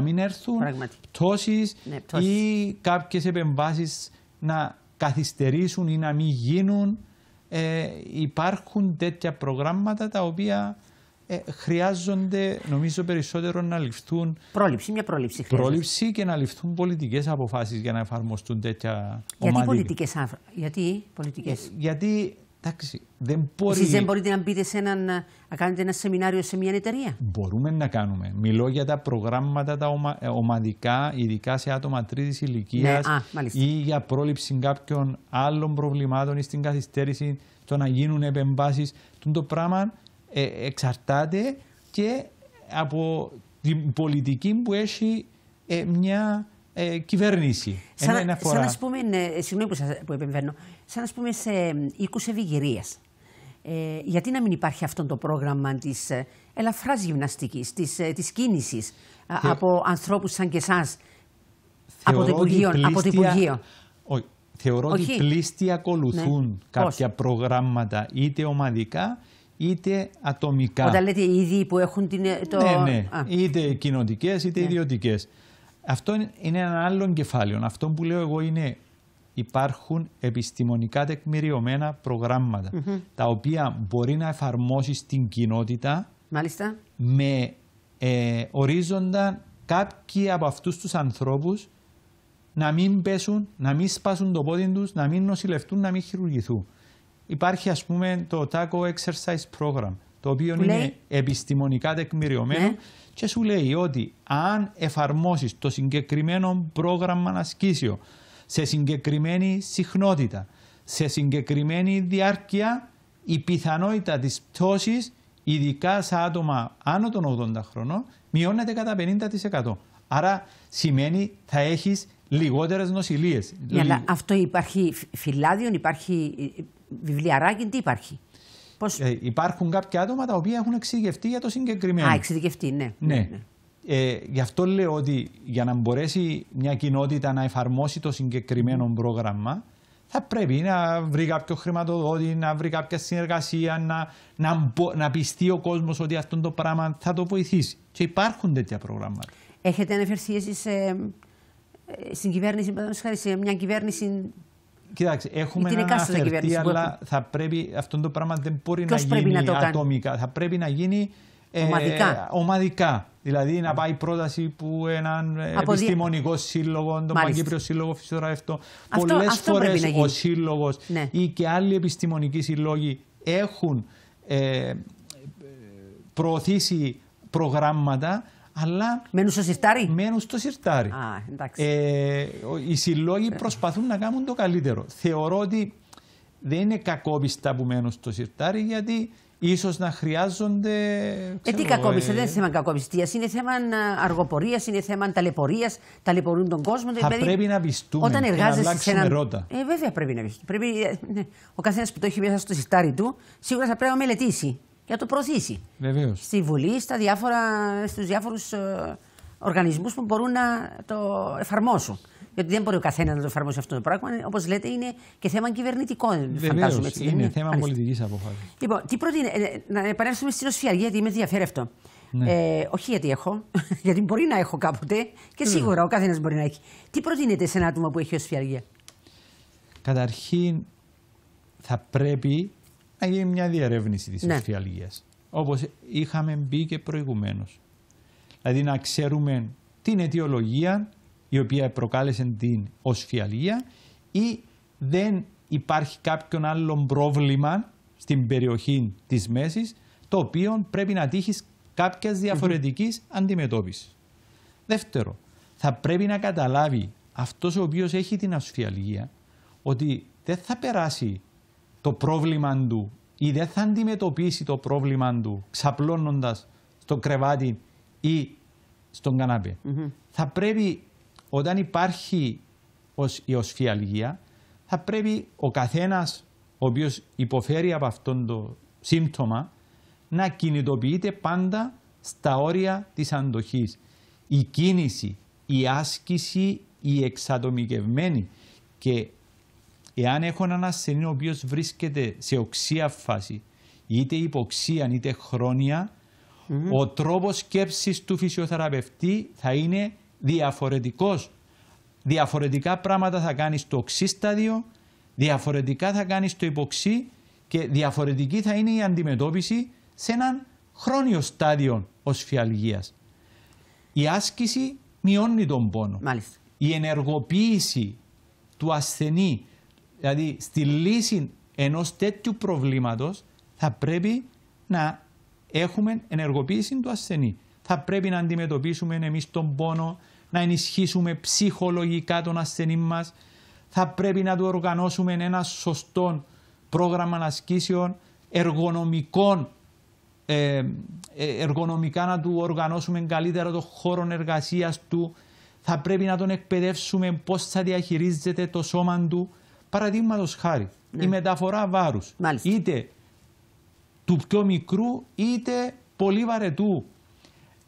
μην έρθουν, να, ή κάποιες επεμβάσεις να καθυστερήσουν ή να μην γίνουν. Ε, υπάρχουν τέτοια προγράμματα τα οποία ε, χρειάζονται νομίζω περισσότερο να ληφθούν πρόληψη, μια πρόληψη, πρόληψη και να ληφθούν πολιτικές αποφάσεις για να εφαρμοστούν τέτοια γιατί γιατί πολιτικές? Ε, γιατί Εντάξει, δεν Εσείς δεν μπορείτε να μπείτε σε έναν, να κάνετε ένα σεμινάριο σε μια εταιρεία. Μπορούμε να κάνουμε. Μιλώ για τα προγράμματα τα ε, ομαδικά, ειδικά σε άτομα τρίτης ηλικίας ναι, ή για πρόληψη κάποιων άλλων προβλημάτων ή στην καθυστέρηση το να γίνουν επεμβάσεις. Το πράγμα ε, εξαρτάται και από την πολιτική που έχει ε, μια κυβέρνηση. Σαν, ένα, πούμε, συγγνώμη που, που επεμβαίνω, σαν να πούμε σε οίκους ευηγυρίας. Ε, γιατί να μην υπάρχει αυτό το πρόγραμμα της ε, ελαφράς γυμναστικής, της, ε, της κίνησης από ανθρώπους σαν και εσάς. από το Υπουργείο. Θεωρώ Όχι. ότι πλήστοι ακολουθούν ναι. κάποια προγράμματα, είτε ομαδικά, είτε ατομικά. Όταν λέτε ήδη που έχουν την... Το... Ναι, ναι. Α. Είτε κοινοτικές είτε ναι. ιδιωτικές. Αυτό είναι ένα άλλο κεφάλαιο. Αυτό που λέω εγώ είναι υπάρχουν επιστημονικά τεκμηριωμένα προγράμματα τα οποία μπορεί να εφαρμόσεις στην κοινότητα με ε, ορίζοντα κάποιοι από αυτούς τους ανθρώπους να μην πέσουν, να μην σπάσουν το πόδι τους, να μην νοσηλευτούν, να μην χειρουργηθούν. Υπάρχει ας πούμε το TACO Exercise Program, το οποίο είναι επιστημονικά τεκμηριωμένο ναι. και σου λέει ότι αν εφαρμόσεις το συγκεκριμένο πρόγραμμα ασκήσεων σε συγκεκριμένη συχνότητα, σε συγκεκριμένη διάρκεια η πιθανότητα της πτώσης, ειδικά σε άτομα άνω των 80 χρονών, μειώνεται κατά 50%. Άρα σημαίνει θα έχεις λιγότερες νοσηλίες. Ναι, αλλά αυτό υπάρχει φυλάδιον, υπάρχει ε, βιβλιαράκι, τι υπάρχει. Ε, υπάρχουν κάποια άτομα τα οποία έχουν εξειδικευτεί για το συγκεκριμένο. Α, εξειδικευτεί, ναι. ναι. ναι, ναι. Ε, γι' αυτό λέω ότι για να μπορέσει μια κοινότητα να εφαρμόσει το συγκεκριμένο πρόγραμμα, θα πρέπει να βρει κάποιο χρηματοδότη, να βρει κάποια συνεργασία, να, να, να πιστεί ο κόσμος ότι αυτό το πράγμα θα το βοηθήσει. Και υπάρχουν τέτοια προγράμματα. Έχετε αναφερθεί εσεί ε, στην κυβέρνηση, σε μια κυβέρνηση. Κοιτάξτε, έχουμε την αναφερθεί, αλλά θα πρέπει αυτό το πράγμα δεν μπορεί να γίνει να ατομικά. Θα πρέπει να γίνει ε, ομαδικά. Δηλαδή να πάει πρόταση που έναν επιστημονικό σύλλογο, τον Παγκύπριο Σύλλογο Φυσιογραφιστών. Πολλέ φορέ ο σύλλογος ναι. ή και άλλοι επιστημονικοί συλλόγοι έχουν ε, προωθήσει προγράμματα, αλλά. Μένουν στο σιρτάρι. Μένουν στο ε, οι συλλόγοι προσπαθούν να κάνουν το καλύτερο. Θεωρώ ότι δεν είναι κακόπιστα που μένουν στο σιρτάρι, γιατί ίσως να χρειάζονται... ε, τι κακόμιση, ε, δεν είναι θέμα κακόμιστίας, είναι θέμα ε, αργοπορίας, είναι θέμα ταλαιπωρίας, ταλαιπωρούν τον κόσμο. Θα δηλαδή, πρέπει να βυστούμε όταν εργάζεσαι να αλλάξουμε ρότα. Ε, βέβαια πρέπει να βυστούμε. Πρέπει... Ε, ναι, ο καθένας που το έχει μέσα στο συστάρι του, σίγουρα θα πρέπει να μελετήσει για να το προωθήσει. Βεβαίως. Στη Βουλή, διάφορα, στους διάφορους οργανισμούς που μπορούν να το εφαρμόσουν. Γιατί δεν μπορεί ο καθένας να το εφαρμόσει αυτό το πράγμα. Όπως λέτε, είναι και θέμα κυβερνητικό, Βεβαίως, φαντάζομαι. Έτσι, είναι, είναι θέμα πολιτική αποφάση. Λοιπόν, τι ε, να επανέλθουμε στην οσφία, γιατί με ενδιαφέρει αυτό. Ναι. Ε, όχι γιατί έχω, [LAUGHS] γιατί μπορεί να έχω κάποτε και ε, σίγουρα ο καθένας μπορεί να έχει. Τι προτείνετε σε ένα άτομο που έχει οσφιαργία, Καταρχήν, θα πρέπει να γίνει μια διαρεύνηση της ναι. οσφιαλγία. Όπως είχαμε μπει και προηγουμένως. Δηλαδή να ξέρουμε την αιτιολογία η οποία προκάλεσε την οσφιαλία ή δεν υπάρχει κάποιον άλλον πρόβλημα στην περιοχή της μέσης το οποίο πρέπει να τύχεις κάποιας διαφορετικής αντιμετώπισης. Δεύτερο, θα πρέπει να καταλάβει αυτός ο οποίος έχει την ασφιαλγία ότι δεν θα περάσει το πρόβλημα του ή δεν θα αντιμετωπίσει το πρόβλημα του ξαπλώνοντας στο κρεβάτι ή στον καναπέ. Θα πρέπει όταν υπάρχει ως η θα πρέπει ο καθένας ο οποίος υποφέρει από αυτό το σύμπτωμα να κινητοποιείται πάντα στα όρια της αντοχής. Η κίνηση, η άσκηση, η εξατομικευμένη και εάν έχω έναν ασθενή ο οποίος βρίσκεται σε οξία φάση, είτε υποξία είτε χρόνια, ο τρόπος σκέψης του φυσιοθεραπευτή θα είναι διαφορετικός. Διαφορετικά πράγματα θα κάνεις στο οξύ στάδιο, διαφορετικά θα κάνεις στο υποξύ και διαφορετική θα είναι η αντιμετώπιση σε έναν χρόνιο στάδιο ως Η άσκηση μειώνει τον πόνο. Μάλιστα. Η ενεργοποίηση του ασθενή, δηλαδή στη λύση ενός τέτοιου προβλήματος θα πρέπει να έχουμε ενεργοποίηση του ασθενή θα πρέπει να αντιμετωπίσουμε εμείς τον πόνο, να ενισχύσουμε ψυχολογικά τον ασθενή μας, θα πρέπει να του οργανώσουμε ένα σωστό πρόγραμμα ασκήσεων, εργονομικών, ε, ε, εργονομικά να του οργανώσουμε καλύτερα το χώρο εργασίας του, θα πρέπει να τον εκπαιδεύσουμε πώς θα διαχειρίζεται το σώμα του. Παραδείγματος χάρη, η ναι. μεταφορά βάρους. Είτε του πιο μικρού είτε πολύ βαρετού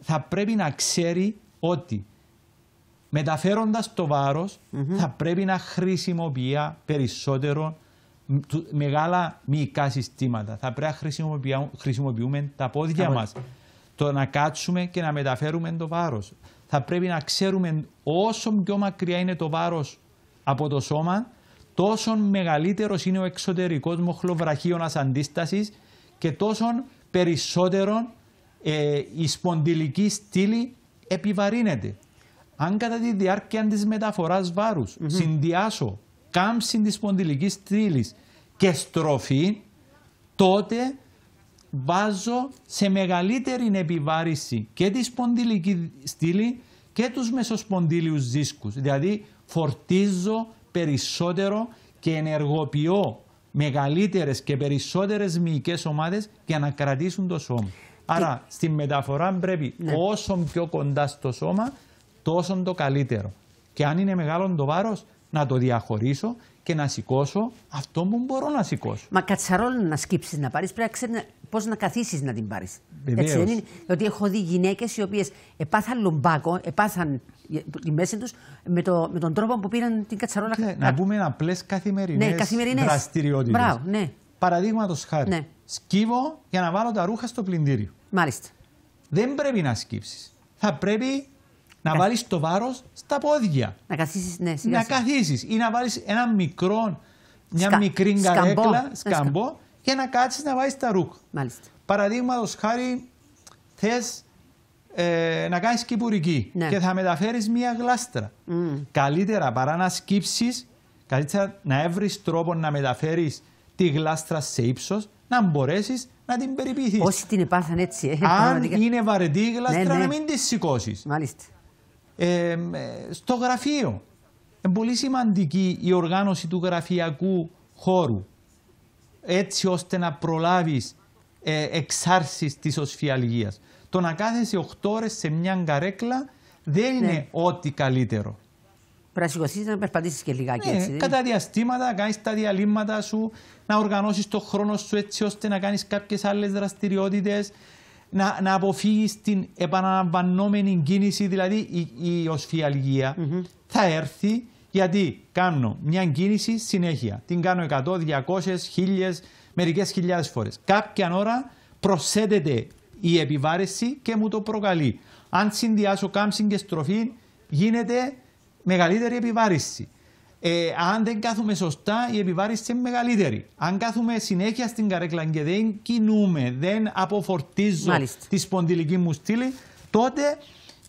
θα πρέπει να ξέρει ότι μεταφέροντας το βάρος θα πρέπει να χρησιμοποιεί περισσότερο μεγάλα μυϊκά συστήματα. Θα πρέπει να χρησιμοποιούμε, τα πόδια μας. Το να κάτσουμε και να μεταφέρουμε το βάρος. Θα πρέπει να ξέρουμε όσο πιο μακριά είναι το βάρος από το σώμα, τόσο μεγαλύτερος είναι ο εξωτερικός μοχλοβραχίωνα αντίστασης και τόσο περισσότερο ε, η σπονδυλική στήλη επιβαρύνεται. Αν κατά τη διάρκεια της μεταφοράς βάρους mm συνδυάσω κάμψη της σπονδυλικής στήλης και στροφή, τότε βάζω σε μεγαλύτερη επιβάρηση και τη σπονδυλική στήλη και τους μεσοσπονδύλιους δίσκους. Δηλαδή φορτίζω περισσότερο και ενεργοποιώ μεγαλύτερες και περισσότερες μυϊκές ομάδες για να κρατήσουν το σώμα. Άρα Τι... στη μεταφορά πρέπει ναι. όσο πιο κοντά στο σώμα, τόσο το καλύτερο. Και αν είναι μεγάλο το βάρος, να το διαχωρίσω και να σηκώσω αυτό που μπορώ να σηκώσω. Μα κατσαρόλα να σκύψεις να πάρεις, πρέπει να ξέρει πώς να καθίσεις να την πάρεις. Έτσι δεν είναι. Διότι έχω δει γυναίκες οι οποίες επάθαν λομπάκο, επάθαν τη μέση τους με, το, με, τον τρόπο που πήραν την κατσαρόλα. Ναι, να πούμε απλέ καθημερινέ ναι, δραστηριότητε. Ναι. Παραδείγματος χάρη. Ναι σκύβω για να βάλω τα ρούχα στο πλυντήριο. Μάλιστα. Δεν πρέπει να σκύψεις. Θα πρέπει να, βάλεις βάλεις το βάρος στα πόδια. Να καθίσεις, ναι, Να καθίσεις ή να βάλεις ένα μικρό, μια μικρή καρέκλα, σκαμπό, για να κάτσεις να βάλει τα ρούχα. Μάλιστα. Παραδείγματος χάρη, θες ε, να κάνεις κυπουρική ναι. και θα μεταφέρεις μία γλάστρα. Mm. Καλύτερα παρά να σκύψεις, καλύτερα να έβρεις τρόπο να μεταφέρεις τη γλάστρα σε ύψος να μπορέσεις να την περιποιηθείς. Όσοι την επάθαν έτσι, ε, Αν είναι βαρετή η γλάστρα, ναι, να μην τη σηκώσεις. Μάλιστα. Ε, ε, στο γραφείο. Είναι πολύ σημαντική η οργάνωση του γραφειακού χώρου. Έτσι ώστε να προλάβεις ε, εξάρσεις της οσφιαλγίας. Το να κάθεσαι 8 ώρες σε μια καρέκλα δεν ναι. είναι ό,τι καλύτερο. Πρέπει να σηκωθείς να περπατήσεις και λιγάκι ναι, έτσι. Κατά διαστήματα, κάνεις τα διαλύματα σου, να οργανώσεις το χρόνο σου έτσι ώστε να κάνεις κάποιες άλλες δραστηριότητες, να, να αποφύγεις την επαναλαμβανόμενη κίνηση, δηλαδή η, η οσφιαλγία. Mm -hmm. Θα έρθει γιατί κάνω μια κίνηση συνέχεια. Την κάνω 100, 200, 1000, μερικές χιλιάδες φορές. Κάποια ώρα προσέτεται η επιβάρηση και μου το προκαλεί. Αν συνδυάσω κάμψη και στροφή, γίνεται μεγαλύτερη επιβάρηση. Ε, αν δεν κάθουμε σωστά, η επιβάρηση είναι μεγαλύτερη. Αν κάθουμε συνέχεια στην καρέκλα και δεν κινούμε, δεν αποφορτίζω Μάλιστα. τη σπονδυλική μου στήλη, τότε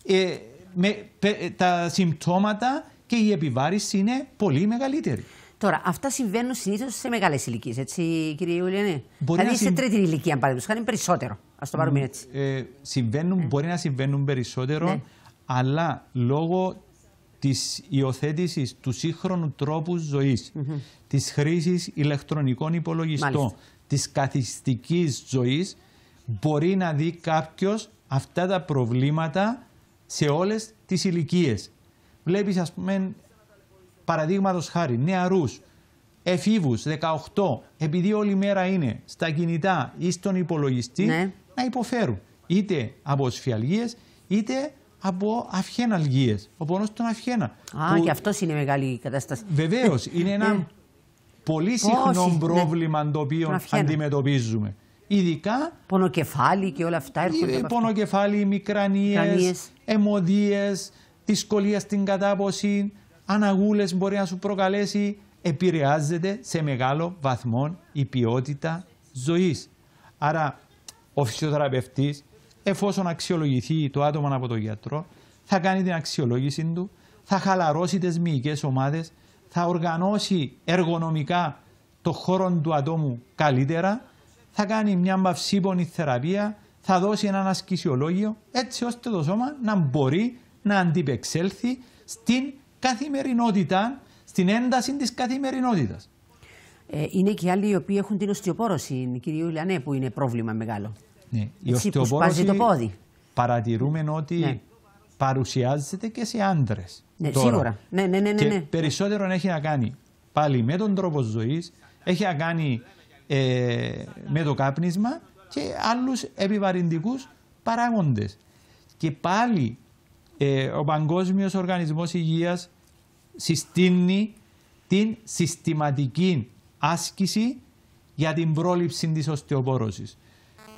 ε, με, πε, ε, τα συμπτώματα και η επιβάρηση είναι πολύ μεγαλύτερη. Τώρα, αυτά συμβαίνουν συνήθως σε μεγάλες ηλικίες, έτσι, κύριε Ιουλιανέ. Μπορεί δηλαδή σε συμ... τρίτη ηλικία, αν παραδείγματος χάρη, περισσότερο. Ας το πάρουμε έτσι. Ε, συμβαίνουν, ε. Μπορεί να συμβαίνουν περισσότερο, ναι. αλλά λόγω της υιοθέτησης του σύγχρονου τρόπου ζωής, mm -hmm. της χρήσης ηλεκτρονικών υπολογιστών, Μάλιστα. της καθιστικής ζωής, μπορεί να δει κάποιος αυτά τα προβλήματα σε όλες τις ηλικίες. Βλέπεις ας πούμε παραδείγματος χάρη νεαρούς, εφήβους 18, επειδή όλη μέρα είναι στα κινητά ή στον υπολογιστή, ναι. να υποφέρουν είτε από σφιαλγίες είτε από αυχέναλγίε. Ο πόνος των αυχένα. Α, που... και αυτός είναι η κατάσταση. Βεβαίως, είναι ένα ε, πολύ συχνό ναι. πρόβλημα ναι. το οποίο αντιμετωπίζουμε. Ειδικά. Πονοκεφάλι και όλα αυτά έρχονται. Ε, πονοκεφάλι, μικρανίες, αιμοδίε, δυσκολία στην κατάποση, αναγούλες μπορεί να σου προκαλέσει. Επηρεάζεται σε μεγάλο βαθμό η ποιότητα ζωής. Άρα, ο φυσιοθεραπευτής εφόσον αξιολογηθεί το άτομο από τον γιατρό, θα κάνει την αξιολόγηση του, θα χαλαρώσει τις μυϊκές ομάδες, θα οργανώσει εργονομικά το χώρο του ατόμου καλύτερα, θα κάνει μια μαυσίπονη θεραπεία, θα δώσει ένα ασκησιολόγιο, έτσι ώστε το σώμα να μπορεί να αντιπεξέλθει στην καθημερινότητα, στην ένταση της καθημερινότητας. Ε, είναι και άλλοι οι οποίοι έχουν την οστιοπόρωση, κύριε Ιουλιανέ, που είναι πρόβλημα μεγάλο. Ναι, Έτσι, το πόδι. Παρατηρούμε ότι ναι. παρουσιάζεται και σε άντρες. Ναι, σίγουρα. Ναι, και περισσότερο έχει να κάνει πάλι με τον τρόπο ζωής, έχει να κάνει ε, με το κάπνισμα και άλλους επιβαρυντικούς παράγοντες. Και πάλι ε, ο Παγκόσμιος Οργανισμός Υγείας συστήνει την συστηματική άσκηση για την πρόληψη της οστεοπόρωσης.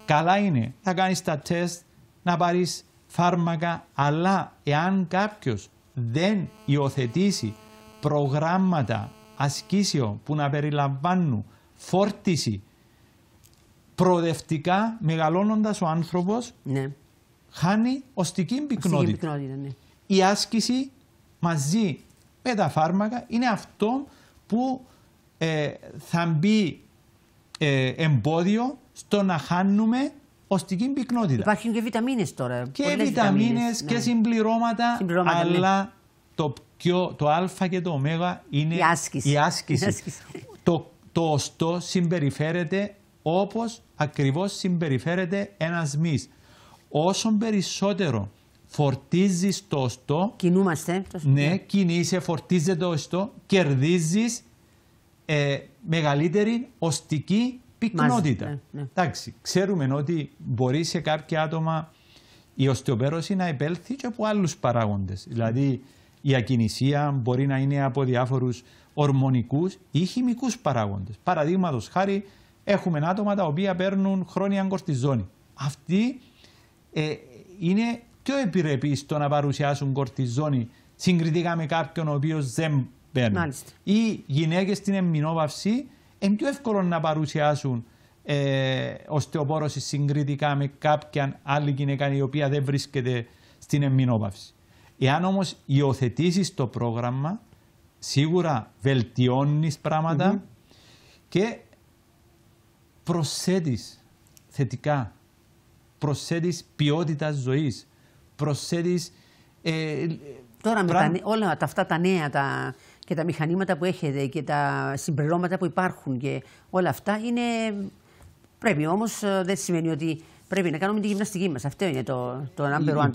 Καλά είναι να κάνεις τα τεστ, να πάρεις φάρμακα, αλλά εάν κάποιος δεν υιοθετήσει προγράμματα ασκήσεων που να περιλαμβάνουν φόρτιση προοδευτικά μεγαλώνοντας ο άνθρωπος ναι. χάνει οστική πυκνότητα. πυκνότητα ναι. Η άσκηση μαζί με τα φάρμακα είναι αυτό που ε, θα μπει ε, εμπόδιο στο να χάνουμε οστική πυκνότητα. Υπάρχουν και βιταμίνες τώρα. Και βιταμίνε και ναι. συμπληρώματα, ναι. αλλά το, πιο, το α και το ω είναι η άσκηση. Η άσκηση. το, το οστό συμπεριφέρεται όπως ακριβώς συμπεριφέρεται ένας μη. Όσο περισσότερο φορτίζεις το οστό. Κινούμαστε. Το ναι, κινείσαι, φορτίζεται το οστό, κερδίζεις ε, μεγαλύτερη οστική Πυκνότητα. Ναι, ναι, Εντάξει, ξέρουμε ότι μπορεί σε κάποια άτομα η οστεοπέρωση να επέλθει και από άλλους παράγοντες. Δηλαδή η ακινησία μπορεί να είναι από διάφορους ορμονικούς ή χημικούς παράγοντες. Παραδείγματος χάρη, έχουμε άτομα τα οποία παίρνουν χρόνια κορτιζόνη. Αυτοί ε, είναι πιο επιρρεπείς στο να παρουσιάσουν κορτιζόνη συγκριτικά με κάποιον ο οποίος δεν παίρνει. Ή γυναίκες στην εμμηνόβαυση είναι πιο εύκολο να παρουσιάσουν ε, οστεοπόρωση συγκριτικά με κάποια άλλη γυναίκα η οποία δεν βρίσκεται στην εμμηνόπαυση. Εάν όμως υιοθετήσεις το πρόγραμμα, σίγουρα βελτιώνεις πράγματα και προσθέτεις θετικά. Προσθέτεις ποιότητα ζωής. Προσθέτεις. Ε, Τώρα με τα, όλα τα, αυτά τα νέα, τα, και τα μηχανήματα που έχετε και τα συμπληρώματα που υπάρχουν και όλα αυτά είναι. Πρέπει όμως, ε, δεν σημαίνει ότι πρέπει να κάνουμε τη γυμναστική μας. Αυτό είναι το, το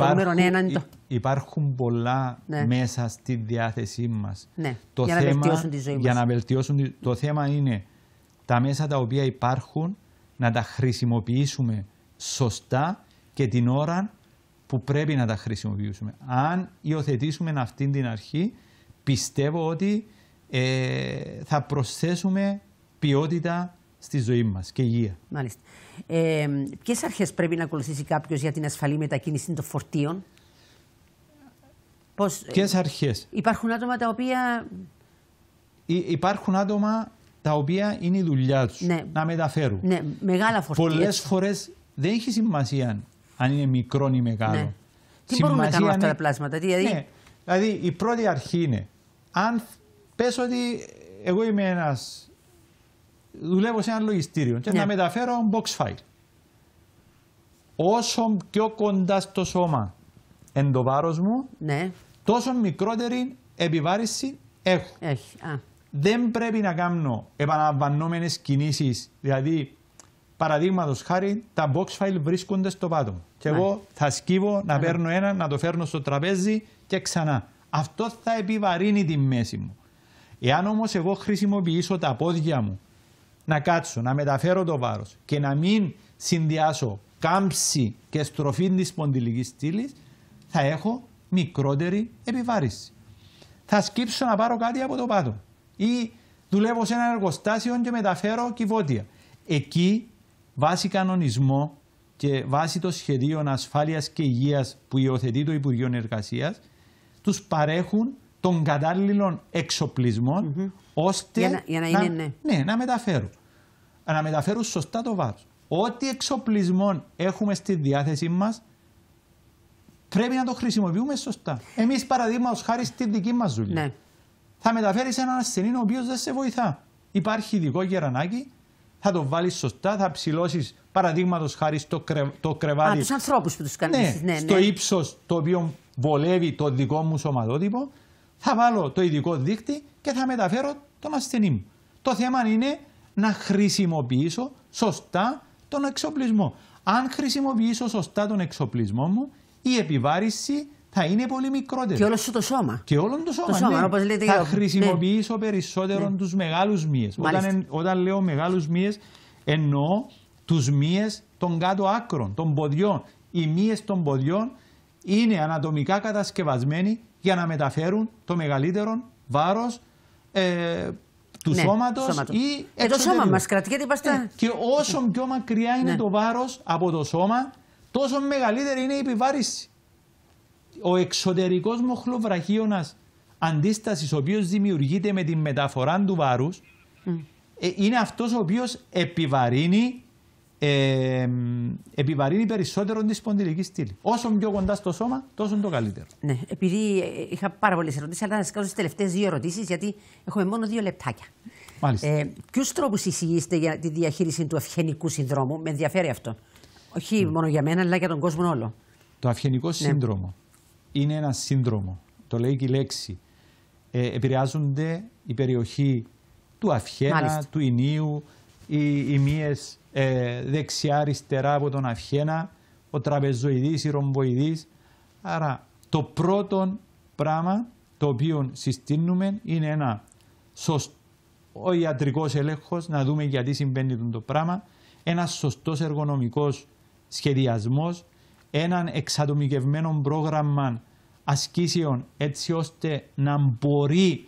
νούμερο ένα το... Υπάρχουν πολλά ναι. μέσα στη διάθεσή μας. Ναι. για θέμα, να βελτιώσουν τη ζωή μα. Για να βελτιώσουν. Το θέμα είναι τα μέσα τα οποία υπάρχουν να τα χρησιμοποιήσουμε σωστά και την ώρα που πρέπει να τα χρησιμοποιήσουμε. Αν υιοθετήσουμε αυτή την αρχή, πιστεύω ότι ε, θα προσθέσουμε ποιότητα στη ζωή μας και υγεία. Μάλιστα. Ε, Ποιες αρχές πρέπει να ακολουθήσει κάποιος για την ασφαλή μετακίνηση των φορτίων, Πώς. Ε, Ποιες αρχές. Υπάρχουν άτομα τα οποία. Υ υπάρχουν άτομα τα οποία είναι η δουλειά τους ναι. να μεταφέρουν. Ναι, μεγάλα φορτία. Πολλές φορές δεν έχει σημασία αν είναι μικρό ή μεγάλο. Ναι. Τι μπορούμε να κάνουμε αυτά τα πλάσματα, δηλαδή. Ναι. Δηλαδή η πρώτη αρχή είναι αν πες ότι εγώ είμαι ένας, δουλεύω σε ένα λογιστήριο και ναι. να μεταφέρω box file. Όσο πιο κοντά στο σώμα εν το βάρος μου, ναι. τόσο μικρότερη επιβάρηση έχω. Δεν πρέπει να κάνω επαναλαμβανόμενες κινήσεις, δηλαδή Παραδείγματος χάρη, τα box file βρίσκονται στο πάτωμα. Και ναι. εγώ θα σκύβω να ναι. παίρνω ένα, να το φέρνω στο τραπέζι και ξανά. Αυτό θα επιβαρύνει τη μέση μου. Εάν όμως εγώ χρησιμοποιήσω τα πόδια μου να κάτσω, να μεταφέρω το βάρος και να μην συνδυάσω κάμψη και στροφή της σπονδυλική στήλης, θα έχω μικρότερη επιβάρηση. Θα σκύψω να πάρω κάτι από το πάτο ή δουλεύω σε ένα εργοστάσιο και μεταφέρω κυβότια. Εκεί, βάσει κανονισμό και βάσει το σχεδίο ασφάλειας και υγείας που υιοθετεί το Υπουργείο Εργασίας, τους παρέχουν τον κατάλληλο εξοπλισμό ώστε για να, για να, να, είναι, ναι. Ναι, να μεταφέρουν. Να μεταφέρουν σωστά το βάρος. Ό,τι εξοπλισμό έχουμε στη διάθεσή μας πρέπει να το χρησιμοποιούμε σωστά. Εμείς παραδείγματος χάρη στη δική μας δουλειά. Ναι. Θα μεταφέρεις έναν ασθενή ο οποίος δεν σε βοηθά. Υπάρχει ειδικό γερανάκι, θα το βάλεις σωστά, θα ψηλώσεις παραδείγματος χάρη στο το κρεβάτι. Α, τους ανθρώπους που τους κάνεις. Ναι, ναι, ναι. στο ύψος το οποίο βολεύει το δικό μου σωματότυπο, θα βάλω το ειδικό δίκτυ και θα μεταφέρω τον ασθενή μου. Το θέμα είναι να χρησιμοποιήσω σωστά τον εξοπλισμό. Αν χρησιμοποιήσω σωστά τον εξοπλισμό μου, η επιβάρηση θα είναι πολύ μικρότερη. Και όλο σου το σώμα. Και όλο το σώμα. Το σώμα ναι. θα χρησιμοποιήσω ναι. περισσότερο ναι. τους μεγάλους μύες. Όταν, όταν λέω μεγάλους μύες, εννοώ τους μύες των κάτω άκρων, των ποδιών. Οι μύες των ποδιών είναι ανατομικά κατασκευασμένοι για να μεταφέρουν το μεγαλύτερο βάρος ε, του ναι, σώματος ή ε, το σώμα μας κρατεί, Και όσο πιο μακριά είναι ναι. το βάρος από το σώμα, τόσο μεγαλύτερη είναι η επιβάρηση. Ο εξωτερικός μοχλοβραχίωνας αντίστασης, ο οποίος δημιουργείται με τη μεταφορά του βάρους, ε, είναι αυτός ο οποίος επιβαρύνει ε, επιβαρύνει περισσότερο τη σπονδυλική στήλη. Όσο πιο κοντά στο σώμα, τόσο το καλύτερο. Ναι, επειδή ε, είχα πάρα πολλές ερωτήσεις, αλλά να σας κάνω τις τελευταίες δύο ερωτήσεις, γιατί έχουμε μόνο δύο λεπτάκια. Μάλιστα. Ε, Ποιους τρόπους εισηγείστε για τη διαχείριση του αυγενικού συνδρόμου, με ενδιαφέρει αυτό. Όχι mm. μόνο για μένα, αλλά για τον κόσμο όλο. Το αυγενικό ναι. σύνδρομο είναι ένα σύνδρομο. Το λέει και η λέξη. Ε, επηρεάζονται η περιοχή του αυχένα, Μάλιστα. του ηνίου, οι, οι μύες ε, δεξιά-αριστερά από τον αφιένα, ο τραπεζοειδής, η ρομβοειδής. Άρα το πρώτο πράγμα το οποίο συστήνουμε είναι ένα σωστό ιατρικός έλεγχος, να δούμε γιατί συμβαίνει το πράγμα, ένας σωστός εργονομικός σχεδιασμός, έναν εξατομικευμένο πρόγραμμα ασκήσεων έτσι ώστε να μπορεί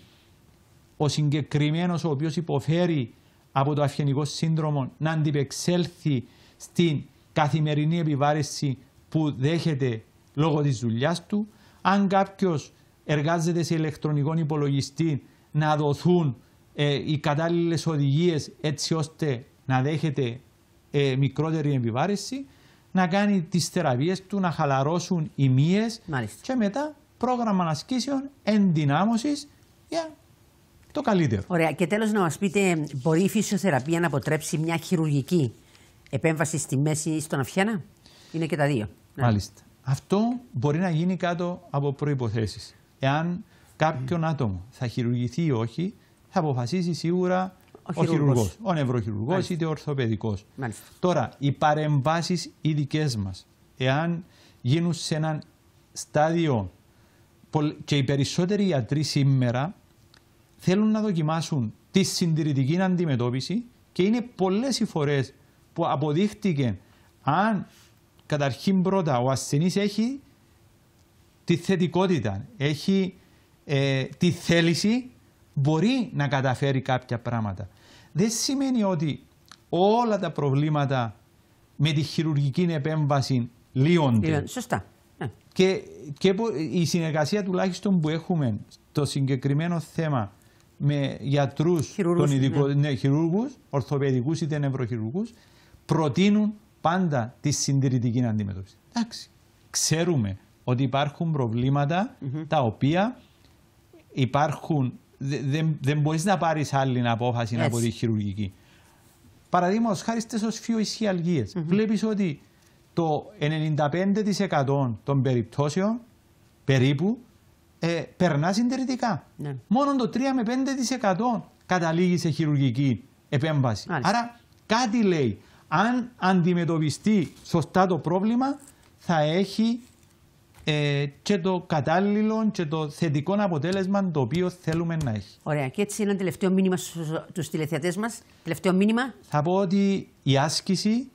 ο συγκεκριμένος ο οποίος υποφέρει από το αυγενικό σύνδρομο να αντιπεξέλθει στην καθημερινή επιβάρηση που δέχεται λόγω της δουλειάς του. Αν κάποιος εργάζεται σε ηλεκτρονικό υπολογιστή να δοθούν ε, οι κατάλληλες οδηγίες έτσι ώστε να δέχεται ε, μικρότερη επιβάρηση, να κάνει τις θεραπείες του, να χαλαρώσουν οι μύες και μετά πρόγραμμα ασκήσεων ενδυνάμωσης για το καλύτερο. Ωραία. Και τέλος, να μας πείτε, μπορεί η φυσιοθεραπεία να αποτρέψει μια χειρουργική επέμβαση στη μέση ή στον αυχένα. Είναι και τα δύο. Ναι. Μάλιστα. Αυτό μπορεί να γίνει κάτω από προποθέσει. Εάν κάποιον άτομο θα χειρουργηθεί ή όχι, θα αποφασίσει σίγουρα ο, χειρουργό. Ο νευροχειρουργός είτε ο ορθοπαιδικός. Τώρα, οι παρεμβάσεις οι δικές μας, εάν γίνουν σε έναν στάδιο και οι περισσότεροι γιατροί σήμερα θέλουν να δοκιμάσουν τη συντηρητική αντιμετώπιση και είναι πολλές οι φορές που αποδείχτηκε αν καταρχήν πρώτα ο ασθενής έχει τη θετικότητα, έχει ε, τη θέληση, μπορεί να καταφέρει κάποια πράγματα. Δεν σημαίνει ότι όλα τα προβλήματα με τη χειρουργική επέμβαση λύονται. Σωστά. Ναι. Και, και η συνεργασία τουλάχιστον που έχουμε στο συγκεκριμένο θέμα με γιατρούς των ειδικών, ναι. ναι, χειρούργου, ορθοπαιδικούς είτε νευροχειρουργούς, προτείνουν πάντα τη συντηρητική αντιμετώπιση. Εντάξει. Ξέρουμε ότι υπάρχουν προβλήματα τα οποία υπάρχουν. Δεν, δεν μπορείς να πάρεις άλλη απόφαση yes. από τη χειρουργική. Παραδείγματος χάρη στις οσφιοϊσχυαλγίε. Mm Βλέπεις ότι το 95% των περιπτώσεων περίπου ε, περνάς συντηρητικά. Ναι. Μόνο το 3 με 5% καταλήγει σε χειρουργική επέμβαση. Άρα κάτι λέει. Αν αντιμετωπιστεί σωστά το πρόβλημα, θα έχει ε, και το κατάλληλο και το θετικό αποτέλεσμα το οποίο θέλουμε να έχει. Ωραία. Και έτσι ένα τελευταίο μήνυμα στους τηλεθεατές μας. Τελευταίο μήνυμα. Θα πω ότι η άσκηση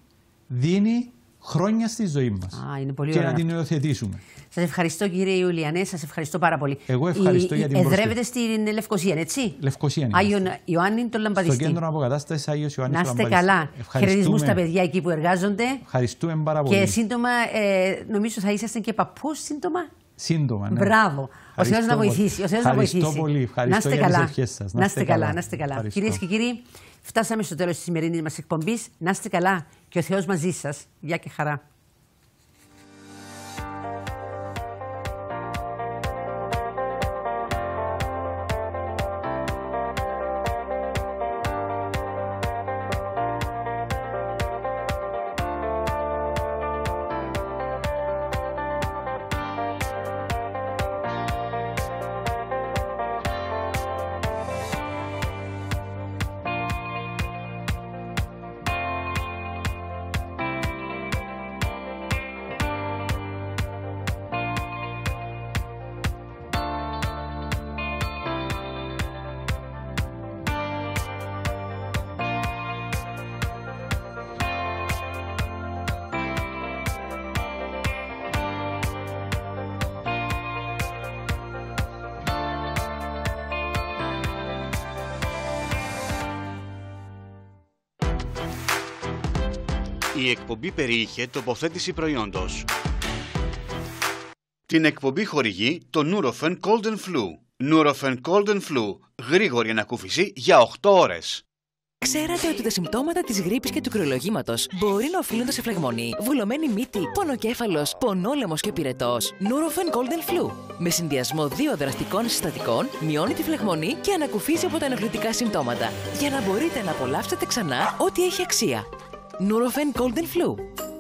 δίνει χρόνια στη ζωή μας. Α, και να την υιοθετήσουμε. Σας ευχαριστώ κύριε Ιουλιανέ, ναι, σας ευχαριστώ πάρα πολύ. Εγώ ευχαριστώ για την πρόσκληση. Εδρεύετε στην Λευκοσία, έτσι. Λευκοσία. Άγιον Ιωάννη τον Λαμπαδιστή. Στο κέντρο αποκατάστασης Άγιος Ιωάννης Να είστε καλά. Χαιρετισμού στα παιδιά εκεί που εργάζονται. Ευχαριστούμε πάρα πολύ. Και σύντομα, ε, νομίζω θα ήσασταν και παππούς σύντομα. Σύντομα, ναι. Μπράβο. Ο Θεός να βοηθήσει. Ο να βοηθήσει. Ευχαριστώ πολύ. Ευχαριστώ να για τις σας. Να είστε καλά. Να είστε καλά. Κυρίες και κύριοι, φτάσαμε στο τέλος της σημερινής μας εκπομπής. Να είστε καλά και ο Θεός μαζί σας. Γεια και χαρά. Η εκπομπή περιείχε τοποθέτηση προϊόντος. Την εκπομπή χορηγεί το Nurofen Golden Flu. Nurofen Golden Flu. Γρήγορη ανακούφιση για 8 ώρες. Ξέρατε ότι τα συμπτώματα της γρήπης και του κρυολογήματος μπορεί να οφείλονται σε φλεγμονή, βουλωμένη μύτη, πονοκέφαλος, πονόλεμος και πυρετός. Nurofen Golden Flu. Με συνδυασμό δύο δραστικών συστατικών, μειώνει τη φλεγμονή και ανακουφίζει από τα ενοχλητικά συμπτώματα. Για να μπορείτε να απολαύσετε ξανά ό,τι έχει αξία. Nurofen Golden Flu.